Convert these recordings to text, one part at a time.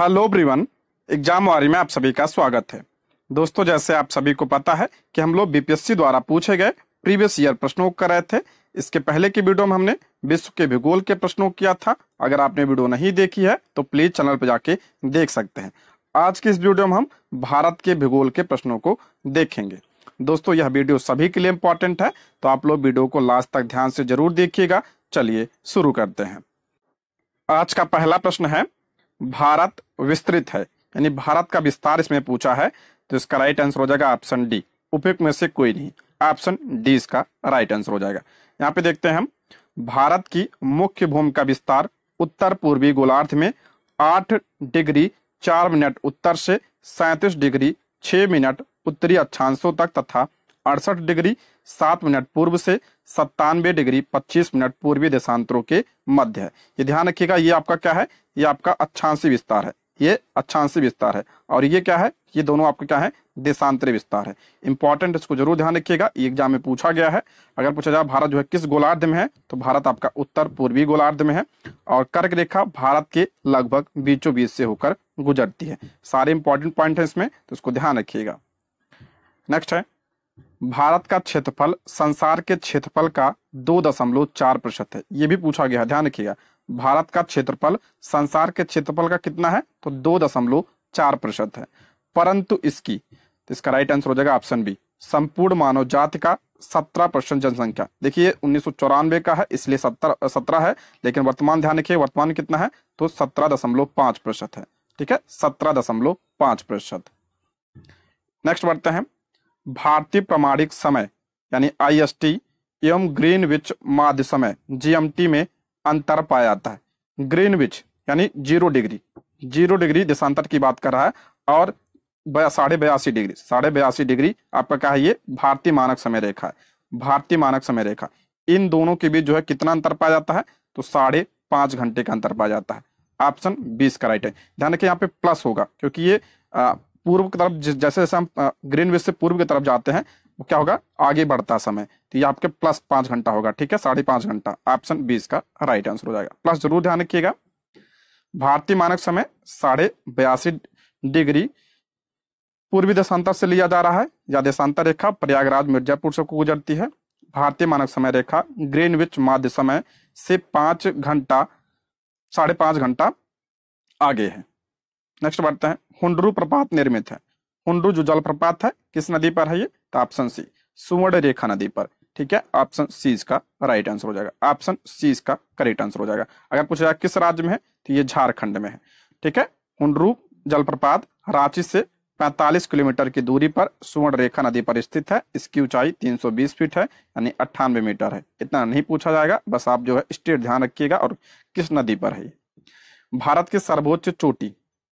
Hello ब्रीवन exam वारी में आप सभी का स्वागत है दोस्तों जैसे आप सभी को पता है कि हम लोग बीपीएससी द्वारा पूछे गए प्रीवियस ईयर प्रश्नों कर रहे थे इसके पहले की वीडियो में हमने विश्व के भूगोल के प्रश्नों किया था अगर आपने वीडियो नहीं देखी है तो प्लीज चैनल पर जाके देख सकते हैं आज की इस वीडियो में हम भारत के भूगोल के प्रश्नों को देखेंगे दोस्तों यह वीडियो सभी के लिए इम्पोर्टेंट है तो आप लोग वीडियो को लास्ट तक ध्यान से जरूर देखिएगा चलिए शुरू करते हैं आज का पहला प्रश्न है भारत विस्तृत है यानी भारत का विस्तार इसमें पूछा है तो इसका राइट आंसर हो जाएगा ऑप्शन डी उपयुक्त में से कोई नहीं ऑप्शन डी इसका राइट आंसर हो जाएगा यहाँ पे देखते हैं हम भारत की मुख्य भूमि का विस्तार उत्तर पूर्वी गोलार्ध में आठ डिग्री चार मिनट उत्तर से सैतीस डिग्री छह मिनट उत्तरी अक्षांशों तक तथा अड़सठ डिग्री सात मिनट पूर्व से सत्तानवे डिग्री पच्चीस मिनट पूर्वी देशांतरों के मध्य है ये ध्यान रखिएगा ये आपका क्या है ये आपका अच्छांसी विस्तार है ये अच्छांसी विस्तार है और ये क्या है ये दोनों आपके क्या है देशांतरी विस्तार है इंपॉर्टेंट इसको जरूर ध्यान रखिएगा एग्जाम में पूछा गया है अगर पूछा जाए भारत जो है किस गोलार्ध में है तो भारत आपका उत्तर पूर्वी गोलार्ध में है और कर्क रेखा भारत के लगभग बीचों बीच से होकर गुजरती है सारे इंपॉर्टेंट पॉइंट है इसमें तो इसको ध्यान रखिएगा नेक्स्ट है भारत का क्षेत्रफल संसार के क्षेत्रफल का दो दशमलव चार प्रतिशत है ये भी पूछा गया ध्यान रखिएगा भारत का क्षेत्रफल संसार के क्षेत्रफल का कितना है तो दो दशमलव चार प्रतिशत है परंतु इसकी तो इसका राइट आंसर हो जाएगा ऑप्शन बी संपूर्ण मानव जाति का सत्रह प्रतिशत जनसंख्या देखिए उन्नीस का है इसलिए सत्तर सत्रह है लेकिन वर्तमान ध्यान रखिए वर्तमान कितना है तो सत्रह दशमलव पांच प्रतिशत है ठीक है सत्रह दशमलव पांच प्रतिशत नेक्स्ट बढ़ते हैं भारतीय प्रमाणिक समय यानी आईएसटी एवं ग्रीनविच माध्य समय जीएमटी में अंतर पाया जाता है ग्रीनविच यानी जीरो डिग्री जीरो डिग्री देशांतर की बात कर रहा है और साढ़े बयासी डिग्री साढ़े बयासी डिग्री आपका क्या है ये भारतीय मानक समय रेखा है भारतीय मानक समय रेखा इन दोनों के बीच जो है कितना अंतर पाया जाता है तो साढ़े पांच घंटे का अंतर पाया जाता है ऑप्शन बीस का राइट है ध्यान रखिए यहाँ पे प्लस होगा क्योंकि ये पूर्व की तरफ जैसे जैसे हम ग्रीन विश से पूर्व की तरफ जाते हैं वो क्या होगा आगे बढ़ता समय तो ये आपके प्लस पांच घंटा होगा ठीक है साढ़े पांच घंटा ऑप्शन बीस का राइट आंसर हो जाएगा प्लस जरूर ध्यान रखिएगा भारतीय मानक समय साढ़े बयासी डिग्री पूर्वी देशांतर से लिया जा रहा है या देशांतर रेखा प्रयागराज मिर्जापुर से गुजरती है भारतीय मानक समय रेखा विच माध्य समय से पांच घंटा साढ़े घंटा आगे है नेक्स्ट बढ़ते हैं हुंडरू प्रपात निर्मित है हुंडरू जो जलप्रपात है किस नदी पर है ये तो ऑप्शन सी सुवर्ण रेखा नदी पर ठीक है ऑप्शन सी इसका राइट आंसर हो जाएगा ऑप्शन सी इसका करेक्ट आंसर हो जाएगा अगर पूछा किस राज्य में है तो ये झारखंड में है ठीक है हुंडरू जलप्रपात रांची से 45 किलोमीटर की दूरी पर सुवर्ण रेखा नदी पर स्थित है इसकी ऊंचाई 320 फीट है यानी अट्ठानवे मीटर है इतना नहीं पूछा जाएगा बस आप जो है स्टेट ध्यान रखिएगा और किस नदी पर है भारत की सर्वोच्च चोटी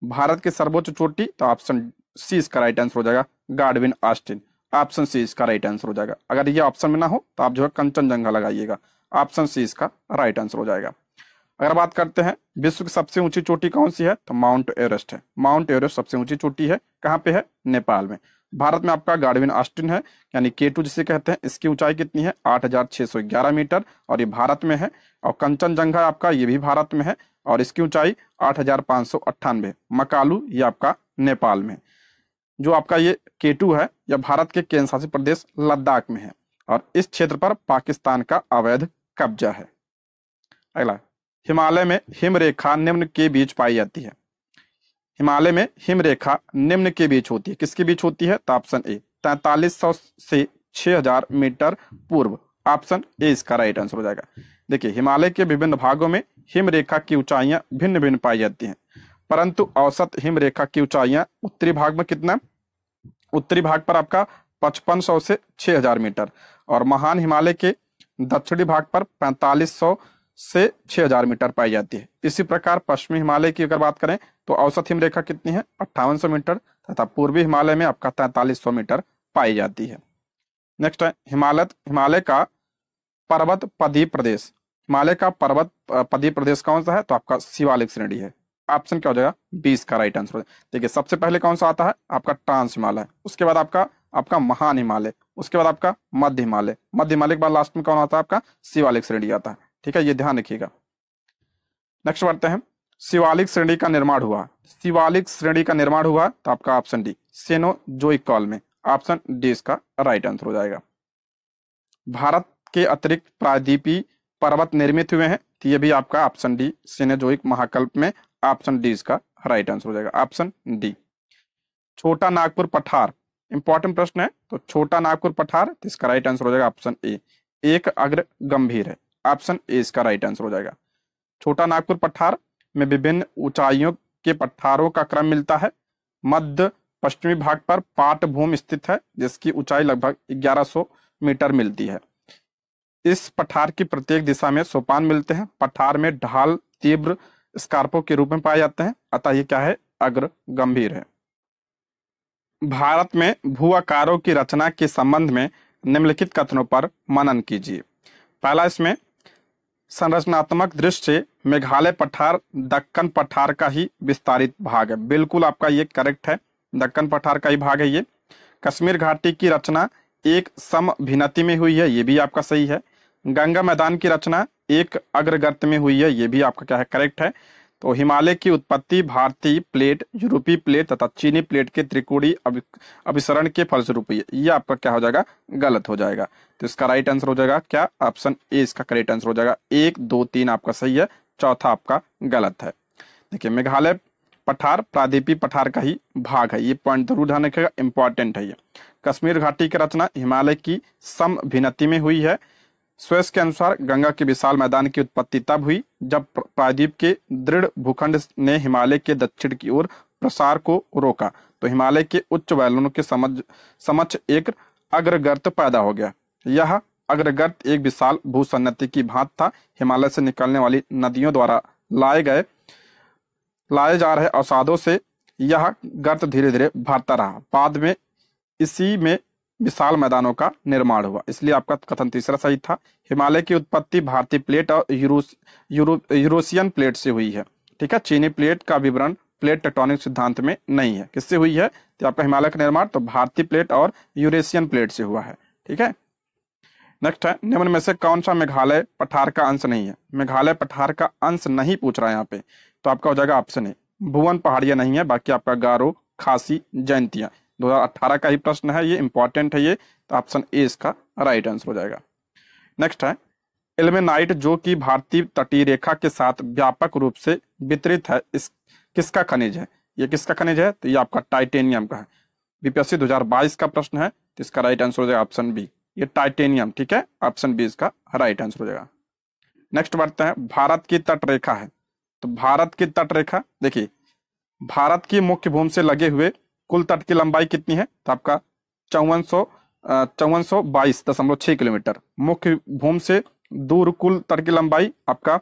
भारत की सर्वोच्च चोटी तो ऑप्शन सी इसका राइट आंसर हो जाएगा गार्डविन ऑस्टिन ऑप्शन सी इसका राइट आंसर हो जाएगा अगर ये ऑप्शन में ना हो तो आप जो है कंचनजंगा लगाइएगा ऑप्शन सी इसका राइट आंसर हो जाएगा अगर बात करते हैं विश्व की सबसे ऊंची चोटी कौन सी है तो माउंट एवरेस्ट है माउंट एवरेस्ट सबसे ऊंची चोटी है कहाँ पे है नेपाल में भारत में आपका गार्डविन ऑस्टिन है यानी के टू जिसे कहते हैं इसकी ऊंचाई कितनी है 8,611 मीटर और ये भारत में है और कंचनजंगा आपका ये भी भारत में है और इसकी ऊंचाई आठ मकालू ये आपका नेपाल में जो आपका ये केटू है यह भारत के केंद्र शासित प्रदेश लद्दाख में है और इस क्षेत्र पर पाकिस्तान का अवैध कब्जा है अगला हिमालय में हिमरेखा निम्न के बीच पाई जाती है हिमालय में हिमरेखा निम्न के बीच होती है किसके बीच होती है तो ऑप्शन ए तैतालीस सौ से 6000 मीटर पूर्व ऑप्शन ए इसका राइट आंसर हो जाएगा देखिए हिमालय के विभिन्न भागों में हिमरेखा की ऊंचाइयां भिन्न भिन्न पाई जाती हैं परंतु औसत हिमरेखा की ऊंचाइयां उत्तरी भाग में कितना उत्तरी भाग पर आपका 5500 से 6000 मीटर और महान हिमालय के दक्षिणी भाग पर 4500 से 6000 मीटर पाई जाती है इसी प्रकार पश्चिमी हिमालय की अगर बात करें तो औसत हिमरेखा कितनी है अट्ठावन मीटर तथा पूर्वी हिमालय में आपका तैतालीस मीटर पाई जाती है नेक्स्ट है हिमालय हिमालय का पर्वत पदी प्रदेश हिमालय का पर्वत पदी प्रदेश कौन सा है तो आपका शिवालिक श्रेणी है ऑप्शन क्या हो जाएगा बीस का राइट आंसर देखिए सबसे पहले कौन सा आता है आपका ट्रांस हिमालय उसके बाद आपका आपका महान हिमालय उसके बाद आपका मध्य हिमालय मध्य हिमालय के बाद लास्ट में कौन आता है आपका शिवालिक श्रेणी आता है ठीक है ये ध्यान रखिएगा नेक्स्ट बढ़ते हैं शिवालिक श्रेणी का निर्माण हुआ शिवालिक श्रेणी का निर्माण हुआ तो आपका ऑप्शन डी जो कॉल में ऑप्शन डी इसका राइट आंसर हो जाएगा भारत के अतिरिक्त प्रायद्वीपी पर्वत निर्मित हुए हैं तो ये भी आपका ऑप्शन डी सेनेजोइक महाकल्प में ऑप्शन डी इसका राइट आंसर हो जाएगा ऑप्शन डी छोटा नागपुर पठार इंपॉर्टेंट प्रश्न है तो छोटा नागपुर पठार तो इसका राइट आंसर हो जाएगा ऑप्शन ए एक अग्र गंभीर है ऑप्शन ए इसका राइट आंसर हो जाएगा छोटा नागपुर पठार में विभिन्न ऊंचाइयों के पठारों का क्रम मिलता है मध्य पश्चिमी भाग पर पाटभूमि स्थित है जिसकी ऊंचाई लगभग 1100 मीटर मिलती है इस पठार की प्रत्येक दिशा में सोपान मिलते हैं पठार में ढाल तीव्र स्कार्पो के रूप में पाए जाते हैं अतः ये क्या है अग्र गंभीर है भारत में भू आकारों की रचना के संबंध में निम्नलिखित कथनों पर मनन कीजिए पहला इसमें संरचनात्मक दृष्टि मेघालय पठार दक्कन पठार का ही विस्तारित भाग है बिल्कुल आपका ये करेक्ट है दक्कन पठार का ही भाग है ये कश्मीर घाटी की रचना एक सम में हुई है ये भी आपका सही है गंगा मैदान की रचना एक अग्रगत में हुई है ये भी आपका क्या है करेक्ट है तो हिमालय की उत्पत्ति भारतीय प्लेट यूरोपीय प्लेट तथा चीनी प्लेट के त्रिकोणीय अभिसरण के फलस्वरूप हुई है ये आपका क्या हो जाएगा गलत हो जाएगा तो इसका राइट आंसर हो जाएगा क्या ऑप्शन ए इसका करेक्ट आंसर हो जाएगा एक दो तीन आपका सही है चौथा आपका गलत है देखिए मेघालय पठार प्रादीपी पठार का ही भाग है ये पॉइंट जरूर ध्यान रखेगा इंपॉर्टेंट है ये कश्मीर घाटी की रचना हिमालय की सम भिन्नति में हुई है स्वेस के अनुसार गंगा के विशाल मैदान की उत्पत्ति तब हुई जब प्रायद्वीप के दृढ़ भूखंड ने हिमालय के दक्षिण की ओर प्रसार को रोका तो हिमालय के उच्च वैलनों के समझ समक्ष एक अग्रगर्त पैदा हो गया यह अग्रगत एक विशाल भूसन्नति की भांत था हिमालय से निकलने वाली नदियों द्वारा लाए गए लाए जा रहे अवसादों से यह गर्त धीरे धीरे भरता रहा बाद में इसी में विशाल मैदानों का निर्माण हुआ इसलिए आपका कथन तीसरा सही था हिमालय की उत्पत्ति भारतीय प्लेट और यूरोसियन यूरो, यूरोसियन प्लेट से हुई है ठीक है चीनी प्लेट का विवरण प्लेट टेक्टोनिक सिद्धांत में नहीं है किससे हुई है तो आपका हिमालय का निर्माण तो भारतीय प्लेट और यूरेशियन प्लेट से हुआ है ठीक है नेक्स्ट है निम्न में से कौन सा मेघालय पठार का अंश नहीं है मेघालय पठार का अंश नहीं पूछ रहा है यहाँ पे तो आपका हो जाएगा ऑप्शन ए भुवन पहाड़िया नहीं है बाकी आपका गारो खासी जयंतिया 2018 का ही प्रश्न है ये इंपॉर्टेंट है ये तो ऑप्शन ए इसका राइट आंसर हो जाएगा नेक्स्ट है एलमेनाइट जो कि भारतीय तटीय रेखा के साथ व्यापक रूप से वितरित है इस किसका खनिज है ये किसका खनिज है तो ये आपका टाइटेनियम का है बीपीएससी 2022 का प्रश्न है तो इसका राइट आंसर हो जाएगा ऑप्शन बी ये टाइटेनियम ठीक है ऑप्शन बी इसका राइट आंसर हो जाएगा नेक्स्ट बढ़ते हैं भारत की तटरेखा है तो भारत की तटरेखा देखिए भारत की मुख्य भूमि से लगे हुए कुल तट की लंबाई कितनी है तो आपका चौवन सौ चौवन सौ बाईस दशमलव छह किलोमीटर मुख्य भूमि से दूर कुल तट की लंबाई आपका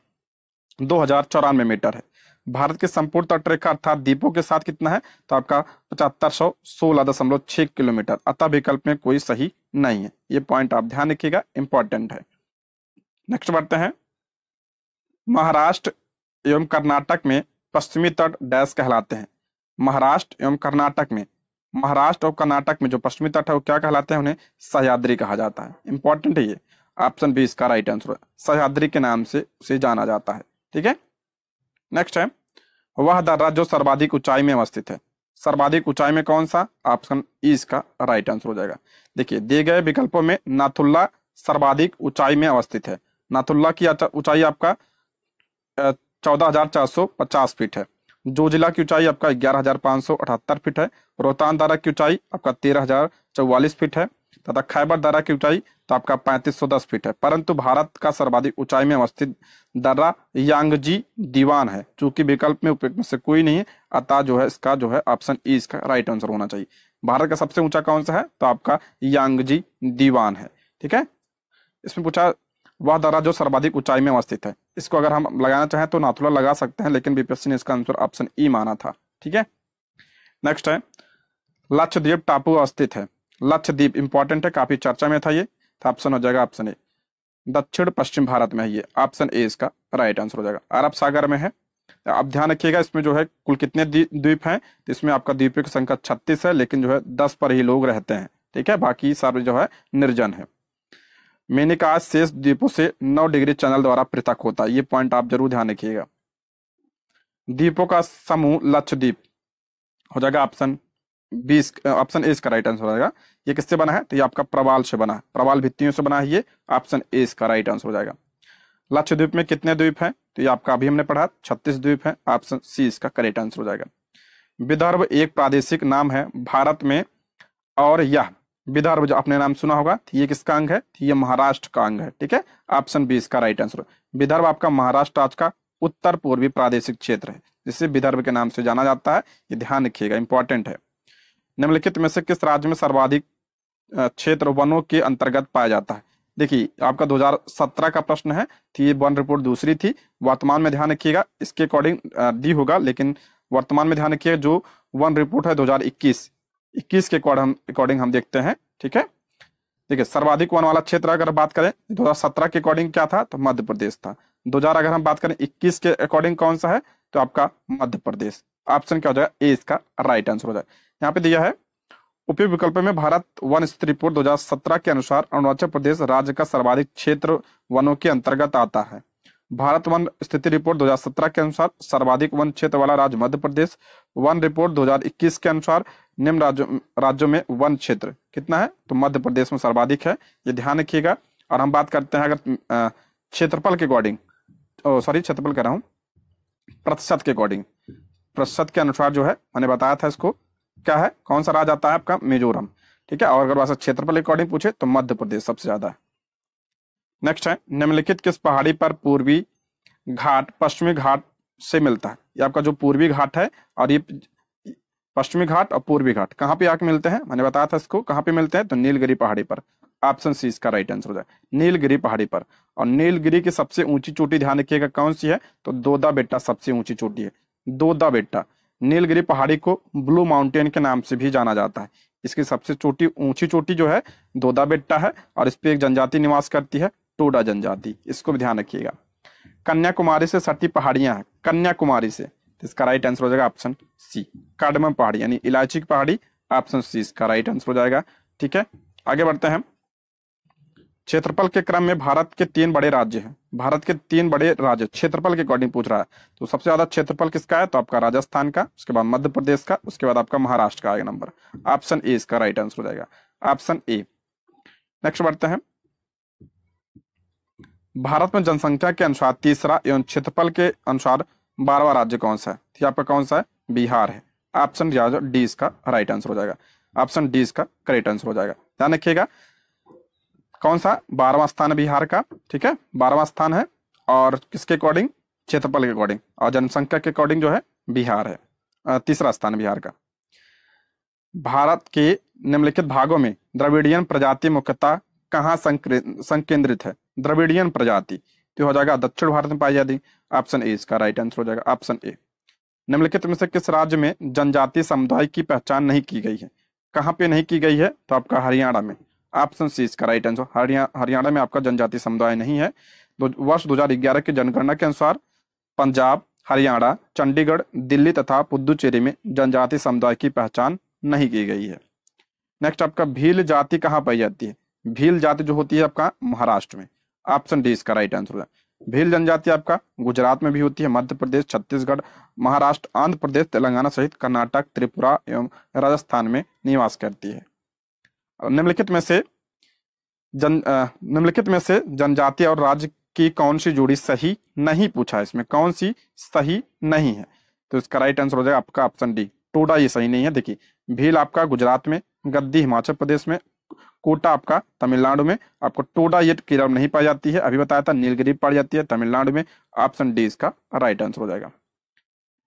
दो हजार चौरानवे मीटर है भारत के संपूर्ण तटरेखा अर्थात द्वीपों के साथ कितना है तो आपका पचहत्तर सौ सोलह दशमलव छह किलोमीटर अतः विकल्प में कोई सही नहीं है ये पॉइंट आप ध्यान रखिएगा इंपॉर्टेंट है नेक्स्ट बढ़ते हैं महाराष्ट्र एवं कर्नाटक में पश्चिमी तट डैश कहलाते हैं महाराष्ट्र एवं कर्नाटक में महाराष्ट्र और कर्नाटक में जो पश्चिमी तट है वो क्या कहलाते हैं उन्हें सह्याद्री कहा जाता है इंपॉर्टेंट है ये ऑप्शन बी इसका राइट आंसर है सह्याद्री के नाम से उसे जाना जाता है ठीक है नेक्स्ट है वह दर्रा जो सर्वाधिक ऊंचाई में अवस्थित है सर्वाधिक ऊंचाई में कौन सा ऑप्शन ई e इसका राइट आंसर हो जाएगा देखिए दिए गए विकल्पों में नाथुल्ला सर्वाधिक ऊंचाई में अवस्थित है नाथुल्ला की ऊंचाई आपका चौदह हजार चार सौ पचास फीट है जो जिला की ऊंचाई आपका ग्यारह हजार पाँच सौ अठहत्तर फीट है रोहतान दारा की ऊंचाई आपका तेरह हजार चौवालीस फीट है तथा खैबर दर्रा की ऊंचाई तो आपका 3510 फीट है परंतु भारत का सर्वाधिक ऊंचाई में अवस्थित दर्रा यांगजी दीवान है चूंकि विकल्प में उपयुक्त में से कोई नहीं है अतः जो है इसका जो है ऑप्शन ई e, इसका राइट आंसर होना चाहिए भारत का सबसे ऊंचा कौन सा है तो आपका यांगजी दीवान है ठीक है इसमें पूछा वह दर्रा जो सर्वाधिक ऊंचाई में अवस्थित है इसको अगर हम लगाना चाहें तो नाथुला लगा सकते हैं लेकिन बीपीएससी ने इसका आंसर ऑप्शन ई माना था ठीक है नेक्स्ट है लक्षद्वीप टापू अवस्थित है लक्षद्वीप इंपॉर्टेंट है काफी चर्चा में था ये तो ऑप्शन हो जाएगा ऑप्शन ए दक्षिण पश्चिम भारत में है ये ऑप्शन ए इसका राइट आंसर हो जाएगा अरब सागर में है आप ध्यान रखिएगा इसमें जो है कुल कितने द्वीप हैं तो इसमें आपका द्वीपों की संख्या छत्तीस है लेकिन जो है दस पर ही लोग रहते हैं ठीक है बाकी सब जो है निर्जन है मैंने कहा शेष द्वीपों से नौ डिग्री चैनल द्वारा पृथक होता है ये पॉइंट आप जरूर ध्यान रखिएगा द्वीपों का समूह लक्षद्वीप हो जाएगा ऑप्शन बी ऑप्शन ए इसका राइट आंसर हो जाएगा ये किससे बना है तो ये आपका प्रवाल से बना है प्रवाल भित्तियों से बना है ये ऑप्शन ए इसका राइट आंसर हो जाएगा लक्षद्वीप में कितने द्वीप हैं तो ये आपका अभी हमने पढ़ा छत्तीस द्वीप है ऑप्शन सी इसका करेक्ट आंसर हो जाएगा विदर्भ एक प्रादेशिक नाम है भारत में और यह विदर्भ जो आपने नाम सुना होगा तो ये किसका अंग है तो ये महाराष्ट्र का अंग है ठीक है ऑप्शन बी इसका राइट आंसर विदर्भ आपका महाराष्ट्र राज्य का उत्तर पूर्वी प्रादेशिक क्षेत्र है जिसे विदर्भ के नाम से जाना जाता है ये ध्यान रखिएगा इंपॉर्टेंट है निम्नलिखित में से किस राज्य में सर्वाधिक क्षेत्र वनों के अंतर्गत पाया जाता है देखिए आपका 2017 का प्रश्न है थी ये वन रिपोर्ट दूसरी थी वर्तमान में ध्यान रखिएगा इसके अकॉर्डिंग डी होगा लेकिन वर्तमान में ध्यान रखिएगा जो वन रिपोर्ट है 2021 21 के अकॉर्डिंग हम देखते हैं ठीक है देखिए सर्वाधिक वन वाला क्षेत्र अगर बात करें 2017 के अकॉर्डिंग क्या था तो मध्य प्रदेश था दो अगर हम बात करें इक्कीस के अकॉर्डिंग कौन सा है तो आपका मध्य प्रदेश ऑप्शन क्या हो जाएगा ए इसका राइट आंसर हो जाएगा यहाँ पे दिया है उपयुक्त विकल्प में भारत वन स्थिति रिपोर्ट दो के अनुसार अरुणाचल प्रदेश राज्य का सर्वाधिक क्षेत्र वनों के अंतर्गत आता है भारत वन स्थिति रिपोर्ट 2017 के अनुसार सर्वाधिक वन क्षेत्र वाला राज्य मध्य प्रदेश वन रिपोर्ट 2021 के अनुसार निम्न राज्यों राज्यों में वन क्षेत्र कितना है तो मध्य प्रदेश में सर्वाधिक है ये ध्यान रखिएगा और हम बात करते हैं अगर क्षेत्रफल के अकॉर्डिंग सॉरी क्षेत्रफल कह रहा हूँ प्रतिशत के अकॉर्डिंग प्रतिशत के अनुसार जो है मैंने बताया था इसको क्या है कौन सा राज्य आता है आपका मिजोरम ठीक है और अगर क्षेत्र क्षेत्रफल अकॉर्डिंग पूछे तो मध्य प्रदेश सबसे ज्यादा है नेक्स्ट है निम्नलिखित किस पहाड़ी पर पूर्वी घाट पश्चिमी घाट से मिलता है ये आपका जो पूर्वी घाट है और ये पश्चिमी घाट और पूर्वी घाट कहाँ पे आके मिलते हैं मैंने बताया था इसको कहाँ पे मिलते हैं तो नीलगिरी पहाड़ी पर ऑप्शन सी इसका राइट आंसर हो जाए नीलगिरी पहाड़ी पर और नीलगिरी की सबसे ऊंची चोटी ध्यान रखिएगा कौन सी है तो दोदा बेटा सबसे ऊंची चोटी है दोदा बेट्टा नीलगिरी पहाड़ी को ब्लू माउंटेन के नाम से भी जाना जाता है इसकी सबसे छोटी ऊंची चोटी जो है दोदा बेट्टा है और इस पर एक जनजाति निवास करती है टोडा जनजाति इसको भी ध्यान रखिएगा कन्याकुमारी से सटी पहाड़ियां हैं कन्याकुमारी से तो इसका राइट आंसर हो जाएगा ऑप्शन सी कडम पहाड़ी यानी इलायची की पहाड़ी ऑप्शन सी इसका राइट आंसर हो जाएगा ठीक है आगे बढ़ते हैं क्षेत्रफल के क्रम में भारत के तीन बड़े राज्य हैं भारत के तीन बड़े राज्य क्षेत्रफल के अकॉर्डिंग पूछ रहा है तो सबसे ज्यादा क्षेत्रफल किसका है तो आपका राजस्थान का उसके बाद मध्य प्रदेश का उसके बाद आपका महाराष्ट्र का आएगा नंबर ऑप्शन ए इसका राइट आंसर हो जाएगा ऑप्शन ए नेक्स्ट बढ़ते हैं भारत में जनसंख्या के अनुसार तीसरा एवं क्षेत्रफल के अनुसार बारहवा राज्य कौन सा है तो आपका कौन सा है बिहार है ऑप्शन डी इसका राइट आंसर हो जाएगा ऑप्शन डी इसका करेक्ट आंसर हो जाएगा ध्यान रखिएगा कौन सा बारहवा स्थान बिहार का ठीक है बारहवा स्थान है और किसके अकॉर्डिंग क्षेत्रफल के अकॉर्डिंग और जनसंख्या के अकॉर्डिंग जो है बिहार है तीसरा स्थान बिहार का भारत के निम्नलिखित भागों में द्रविडियन प्रजाति मुख्यता कहाँ संकेंद्रित है द्रविडियन प्रजाति तो हो जाएगा दक्षिण भारत में पाई जाती ऑप्शन ए इसका राइट आंसर हो जाएगा ऑप्शन ए निम्नलिखित में से किस राज्य में जनजातीय समुदाय की पहचान नहीं की गई है कहाँ पे नहीं की गई है तो आपका हरियाणा में ऑप्शन सी इसका राइट आंसर हरियाणा में आपका जनजाति समुदाय नहीं है दो, वर्ष 2011 की जनगणना के अनुसार पंजाब हरियाणा चंडीगढ़ दिल्ली तथा पुदुचेरी में जनजाति समुदाय की पहचान नहीं की गई है नेक्स्ट आपका भील जाति कहाँ पाई जाती है भील जाति जो होती है आपका महाराष्ट्र में ऑप्शन डी इसका राइट आंसर हो भील जनजाति आपका गुजरात में भी होती है मध्य प्रदेश छत्तीसगढ़ महाराष्ट्र आंध्र प्रदेश तेलंगाना सहित कर्नाटक त्रिपुरा एवं राजस्थान में निवास करती है निम्नलिखित में से जन निम्नलिखित में से जनजाति और राज्य की कौन सी जोड़ी सही नहीं पूछा इसमें कौन सी सही नहीं है तो इसका राइट आंसर हो जाएगा आपका ऑप्शन डी टोडा ये सही नहीं है देखिए भील आपका गुजरात में गद्दी हिमाचल प्रदेश में कोटा आपका तमिलनाडु में आपको टोडा ये केरल नहीं पाई जाती है अभी बताया था नीलगिरी पाई जाती है तमिलनाडु में ऑप्शन डी इसका राइट आंसर हो जाएगा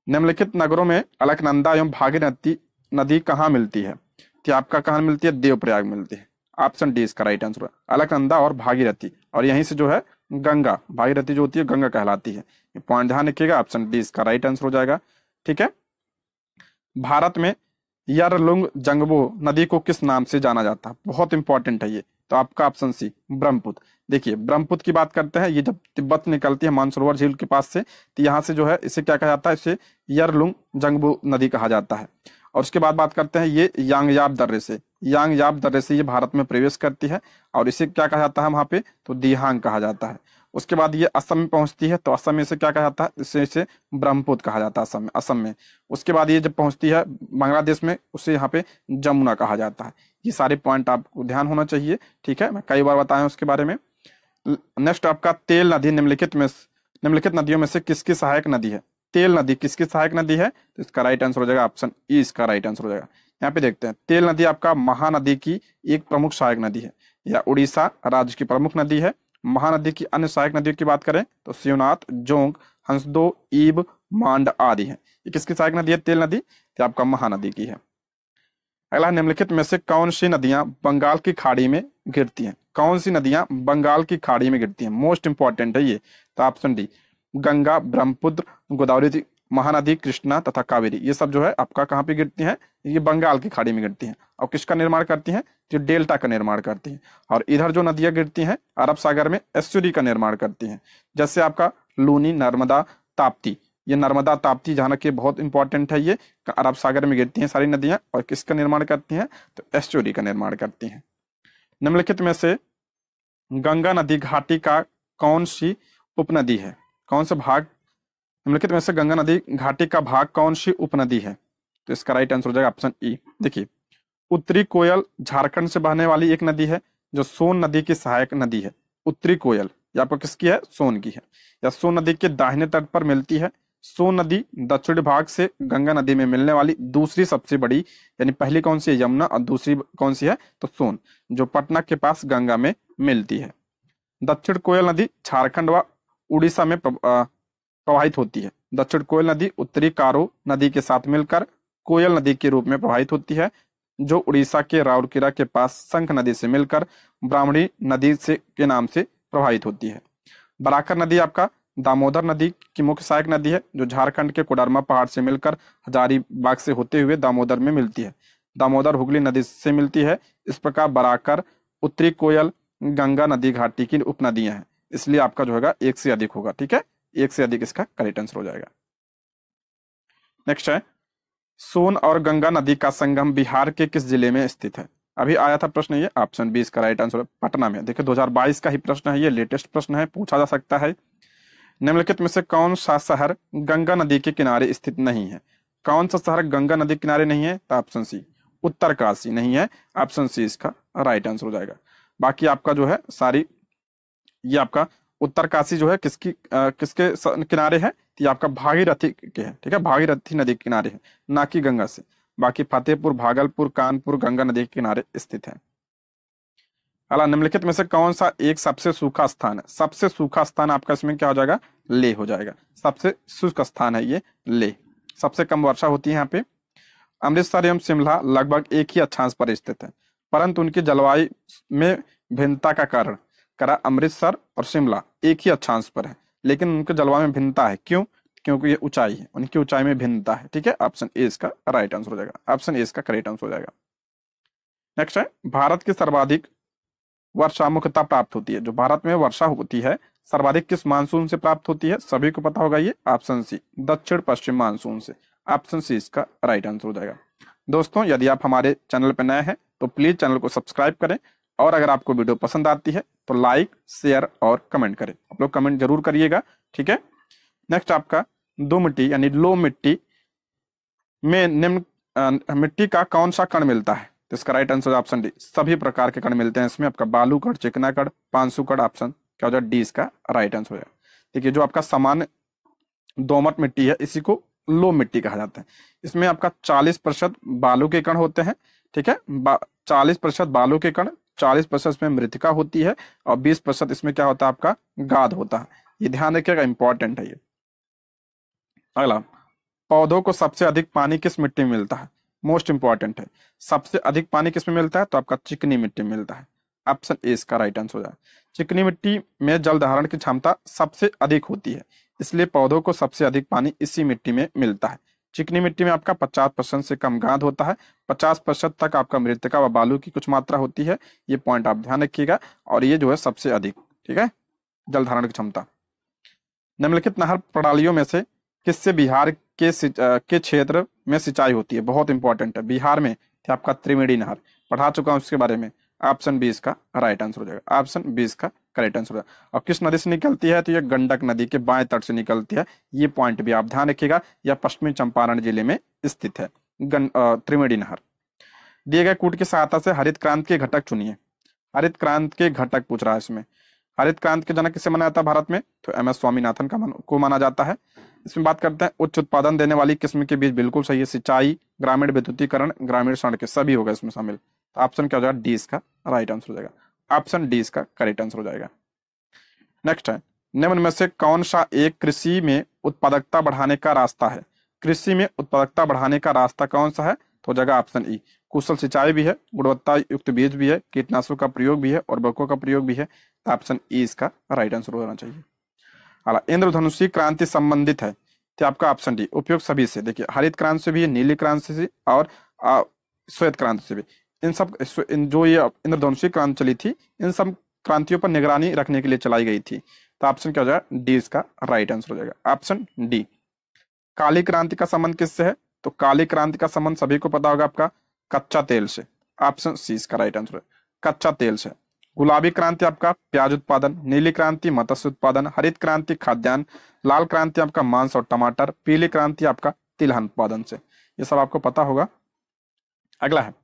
निम्नलिखित नगरों में अलकनंदा एवं भागीरथी नदी कहाँ मिलती है आपका कहाँ मिलती है देवप्रयाग मिलती है ऑप्शन डी इसका राइट आंसर अलकनंदा और भागीरथी और यहीं से जो है गंगा भागीरथी जो होती है गंगा कहलाती है पॉइंट ध्यान रखिएगा ऑप्शन डी इसका राइट आंसर हो जाएगा ठीक है भारत में यरलुंग जंगबो नदी को किस नाम से जाना जाता है बहुत इंपॉर्टेंट है ये तो आपका ऑप्शन सी ब्रह्मपुत्र देखिए ब्रह्मपुत्र की बात करते हैं ये जब तिब्बत निकलती है मानसरोवर झील के पास से तो यहाँ से जो है इसे क्या कहा जाता है इसे यरलुंग जंगबो नदी कहा जाता है और उसके बाद बात करते हैं ये यांगयाब दर्रे से यांगयाब दर्रे से ये भारत में प्रवेश करती है और इसे क्या कहा जाता है वहाँ पे तो दिहांग कहा जाता है उसके बाद ये असम में पहुंचती है तो असम में इसे क्या कहा जाता है इसे इसे ब्रह्मपुत्र कहा जाता है असम में असम में उसके बाद ये जब पहुंचती है बांग्लादेश में उसे यहाँ पे जमुना कहा जाता है ये सारे पॉइंट आपको ध्यान होना चाहिए ठीक है मैं कई बार बताया उसके बारे में नेक्स्ट आपका तेल नदी निम्नलिखित में निम्नलिखित नदियों में से किसकी सहायक नदी है तेल नदी किसकी सहायक नदी है तो इसका राइट आंसर हो जाएगा ऑप्शन ई e, इसका राइट आंसर हो जाएगा यहाँ पे देखते हैं तेल नदी आपका महानदी की एक प्रमुख सहायक नदी है या उड़ीसा राज्य की प्रमुख नदी है महानदी की अन्य सहायक नदियों की बात करें तो शिवनाथ जोंग हंसदो ईब मांड आदि है ये किसकी सहायक नदी है तेल नदी तो आपका महानदी की है अगला निम्नलिखित में से कौन सी नदियां बंगाल की खाड़ी में गिरती हैं कौन सी नदियां बंगाल की खाड़ी में गिरती हैं मोस्ट इंपॉर्टेंट है ये तो ऑप्शन डी गंगा ब्रह्मपुत्र गोदावरी जी महानदी कृष्णा तथा कावेरी ये सब जो है आपका कहाँ पे गिरती हैं ये बंगाल की खाड़ी में गिरती हैं और किसका निर्माण करती हैं जो डेल्टा का निर्माण करती हैं और इधर जो नदियाँ गिरती हैं अरब सागर में एस्चुरी का निर्माण करती हैं जैसे आपका लूनी नर्मदा ताप्ती ये नर्मदा ताप्ती जहाँ की बहुत इंपॉर्टेंट है ये अरब सागर में गिरती हैं सारी नदियाँ और किसका निर्माण करती हैं तो एस्चुरी का निर्माण करती हैं निम्नलिखित में से गंगा नदी घाटी का कौन सी उपनदी है कौन सा भाग निम्नलिखित में से गंगा नदी घाटी का भाग कौन सी उपनदी है तो इसका राइट आंसर हो जाएगा ऑप्शन ई e। देखिए उत्तरी कोयल झारखंड से बहने वाली एक नदी है जो सोन नदी की सहायक नदी है उत्तरी कोयल ये आपको किसकी है सोन की है या सोन नदी के दाहिने तट पर मिलती है सोन नदी दक्षिण भाग से गंगा नदी में मिलने वाली दूसरी सबसे बड़ी यानी पहली कौन सी है यमुना और दूसरी कौन सी है तो सोन जो पटना के पास गंगा में मिलती है दक्षिण कोयल नदी झारखंड व उड़ीसा में प्रवाहित होती है दक्षिण कोयल नदी उत्तरी कारो नदी के साथ मिलकर कोयल नदी के रूप में प्रवाहित होती है जो उड़ीसा के राउरकिरा के पास संख नदी से मिलकर ब्राह्मणी नदी से के नाम से प्रवाहित होती है बराकर नदी आपका दामोदर नदी की मुख्य सहायक नदी है जो झारखंड के कोडरमा पहाड़ से मिलकर हजारीबाग से होते हुए दामोदर में मिलती है दामोदर हुगली नदी से मिलती है इस प्रकार बराकर उत्तरी कोयल गंगा नदी घाटी की उपनदियां हैं इसलिए आपका जो होगा एक से अधिक होगा ठीक है एक से अधिक इसका करेक्ट आंसर हो जाएगा नेक्स्ट है सोन और गंगा नदी का संगम बिहार के किस जिले में स्थित है अभी आया था प्रश्न ये ऑप्शन बी इसका राइट आंसर पटना में देखिए 2022 का ही प्रश्न है ये लेटेस्ट प्रश्न है पूछा जा सकता है निम्नलिखित में से कौन सा शहर गंगा नदी के किनारे स्थित नहीं है कौन सा शहर गंगा नदी किनारे नहीं है तो ऑप्शन सी उत्तरकाशी नहीं है ऑप्शन सी इसका राइट आंसर हो जाएगा बाकी आपका जो है सारी ये आपका उत्तरकाशी जो है किसकी आ, किसके स, किनारे है तो ये आपका भागीरथी के है ठीक है भागीरथी नदी के किनारे है ना कि गंगा से बाकी फतेहपुर भागलपुर कानपुर गंगा नदी के किनारे स्थित है अला निम्नलिखित में से कौन सा एक सबसे सूखा स्थान है सबसे सूखा स्थान आपका इसमें क्या हो जाएगा ले हो जाएगा सबसे शुष्क स्थान है ये ले सबसे कम वर्षा होती है यहाँ पे अमृतसर एवं शिमला लगभग एक ही अच्छांश पर स्थित है परंतु उनकी जलवायु में भिन्नता का कारण करा अमृतसर और शिमला एक ही अक्षांश पर है लेकिन उनके जलवा में भिन्नता है क्यों क्योंकि ये ऊंचाई है उनकी ऊंचाई में भिन्नता है ठीक है ऑप्शन ए इसका राइट आंसर हो जाएगा ऑप्शन ए इसका करेक्ट आंसर हो जाएगा नेक्स्ट है भारत की सर्वाधिक वर्षा मुख्यता प्राप्त होती है जो भारत में वर्षा होती है सर्वाधिक किस मानसून से प्राप्त होती है सभी को पता होगा ये ऑप्शन सी दक्षिण पश्चिम मानसून से ऑप्शन सी इसका राइट आंसर हो जाएगा दोस्तों यदि आप हमारे चैनल पर नए हैं तो प्लीज चैनल को सब्सक्राइब करें और अगर आपको वीडियो पसंद आती है तो लाइक शेयर और कमेंट करें आप लोग कमेंट जरूर करिएगा ठीक है नेक्स्ट आपका दो मिट्टी यानी लो मिट्टी में निम्न मिट्टी का कौन सा कण मिलता है तो इसका राइट आंसर ऑप्शन डी सभी प्रकार के कण मिलते हैं इसमें आपका बालू कड़ चिकना कड़ पांसु कड़ ऑप्शन क्या हो जाए डी इसका राइट आंसर हो जाए है जो आपका सामान्य दोमट मिट्टी है इसी को लो मिट्टी कहा जाता है इसमें आपका 40 प्रतिशत बालू के कण होते हैं ठीक है चालीस प्रतिशत बालू के कण चालीस परसेंट इसमें मृतिका होती है और बीस परसेंट इसमें क्या होता है आपका गाद होता है ये ध्यान रखिएगा इंपॉर्टेंट है ये अगला पौधों को सबसे अधिक पानी किस मिट्टी में मिलता है मोस्ट इंपॉर्टेंट है सबसे अधिक पानी किसमें मिलता है तो आपका चिकनी मिट्टी में मिलता है ऑप्शन ए इसका राइट आंसर हो जाए चिकनी मिट्टी में जल धारण की क्षमता सबसे अधिक होती है इसलिए पौधों को सबसे अधिक पानी इसी मिट्टी में मिलता है चिकनी मिट्टी में आपका 50 परसेंट से कम गांध होता है 50 प्रतिशत तक आपका मृतका व बालू की कुछ मात्रा होती है ये पॉइंट आप ध्यान रखिएगा और ये जो है सबसे अधिक ठीक है जल धारण की क्षमता निम्नलिखित नहर प्रणालियों में से किससे बिहार के के क्षेत्र में सिंचाई होती है बहुत इंपॉर्टेंट है बिहार में आपका त्रिवेणी नहर पढ़ा चुका हूं उसके बारे में ऑप्शन बी इसका राइट आंसर हो जाएगा ऑप्शन बी इसका करेक्ट आंसर और किस नदी से निकलती है तो ये गंडक नदी के बाएं तट से निकलती है ये पॉइंट भी आप ध्यान रखिएगा यह पश्चिमी चंपारण जिले में स्थित है त्रिवेणी नहर दिए गए कूट की सहायता से हरित क्रांति के घटक चुनिए हरित क्रांति के घटक पूछ रहा है इसमें हरित क्रांति के जनक किसे माना जाता है भारत में तो एम एस स्वामीनाथन का को माना जाता है इसमें बात करते हैं उच्च उत्पादन देने वाली किस्म के बीज बिल्कुल सही है सिंचाई ग्रामीण विद्युतीकरण ग्रामीण सड़क सभी होगा इसमें शामिल ऑप्शन तो क्या हो जाएगा डी इसका राइट आंसर हो जाएगा ऑप्शन डी इसका करेक्ट आंसर हो जाएगा नेक्स्ट है निम्न में से कौन सा एक कृषि में उत्पादकता बढ़ाने का रास्ता है कृषि में उत्पादकता बढ़ाने का रास्ता कौन सा है तो जगह ऑप्शन ई कुशल सिंचाई भी है गुणवत्ता युक्त बीज भी है कीटनाशकों का प्रयोग भी है और बकों का प्रयोग भी है तो ऑप्शन ई e इसका राइट आंसर होना चाहिए हालांकि इंद्रधनुषी क्रांति संबंधित है तो आपका ऑप्शन डी उपयोग सभी से देखिए हरित क्रांति से भी नीली क्रांति से और श्वेत क्रांति से भी इन सब इन जो ये इंद्रधनुषी क्रांति चली थी इन सब क्रांतियों पर निगरानी रखने के लिए चलाई गई थी तो ऑप्शन क्या हो जाएगा डी इसका राइट आंसर हो जाएगा ऑप्शन डी काली क्रांति का संबंध किससे है तो काली क्रांति का संबंध सभी को पता होगा आपका कच्चा तेल से ऑप्शन सी इसका राइट आंसर है कच्चा तेल से गुलाबी क्रांति आपका प्याज उत्पादन नीली क्रांति मत्स्य उत्पादन हरित क्रांति खाद्यान्न लाल क्रांति आपका मांस और टमाटर पीली क्रांति आपका तिलहन उत्पादन से ये सब आपको पता होगा अगला है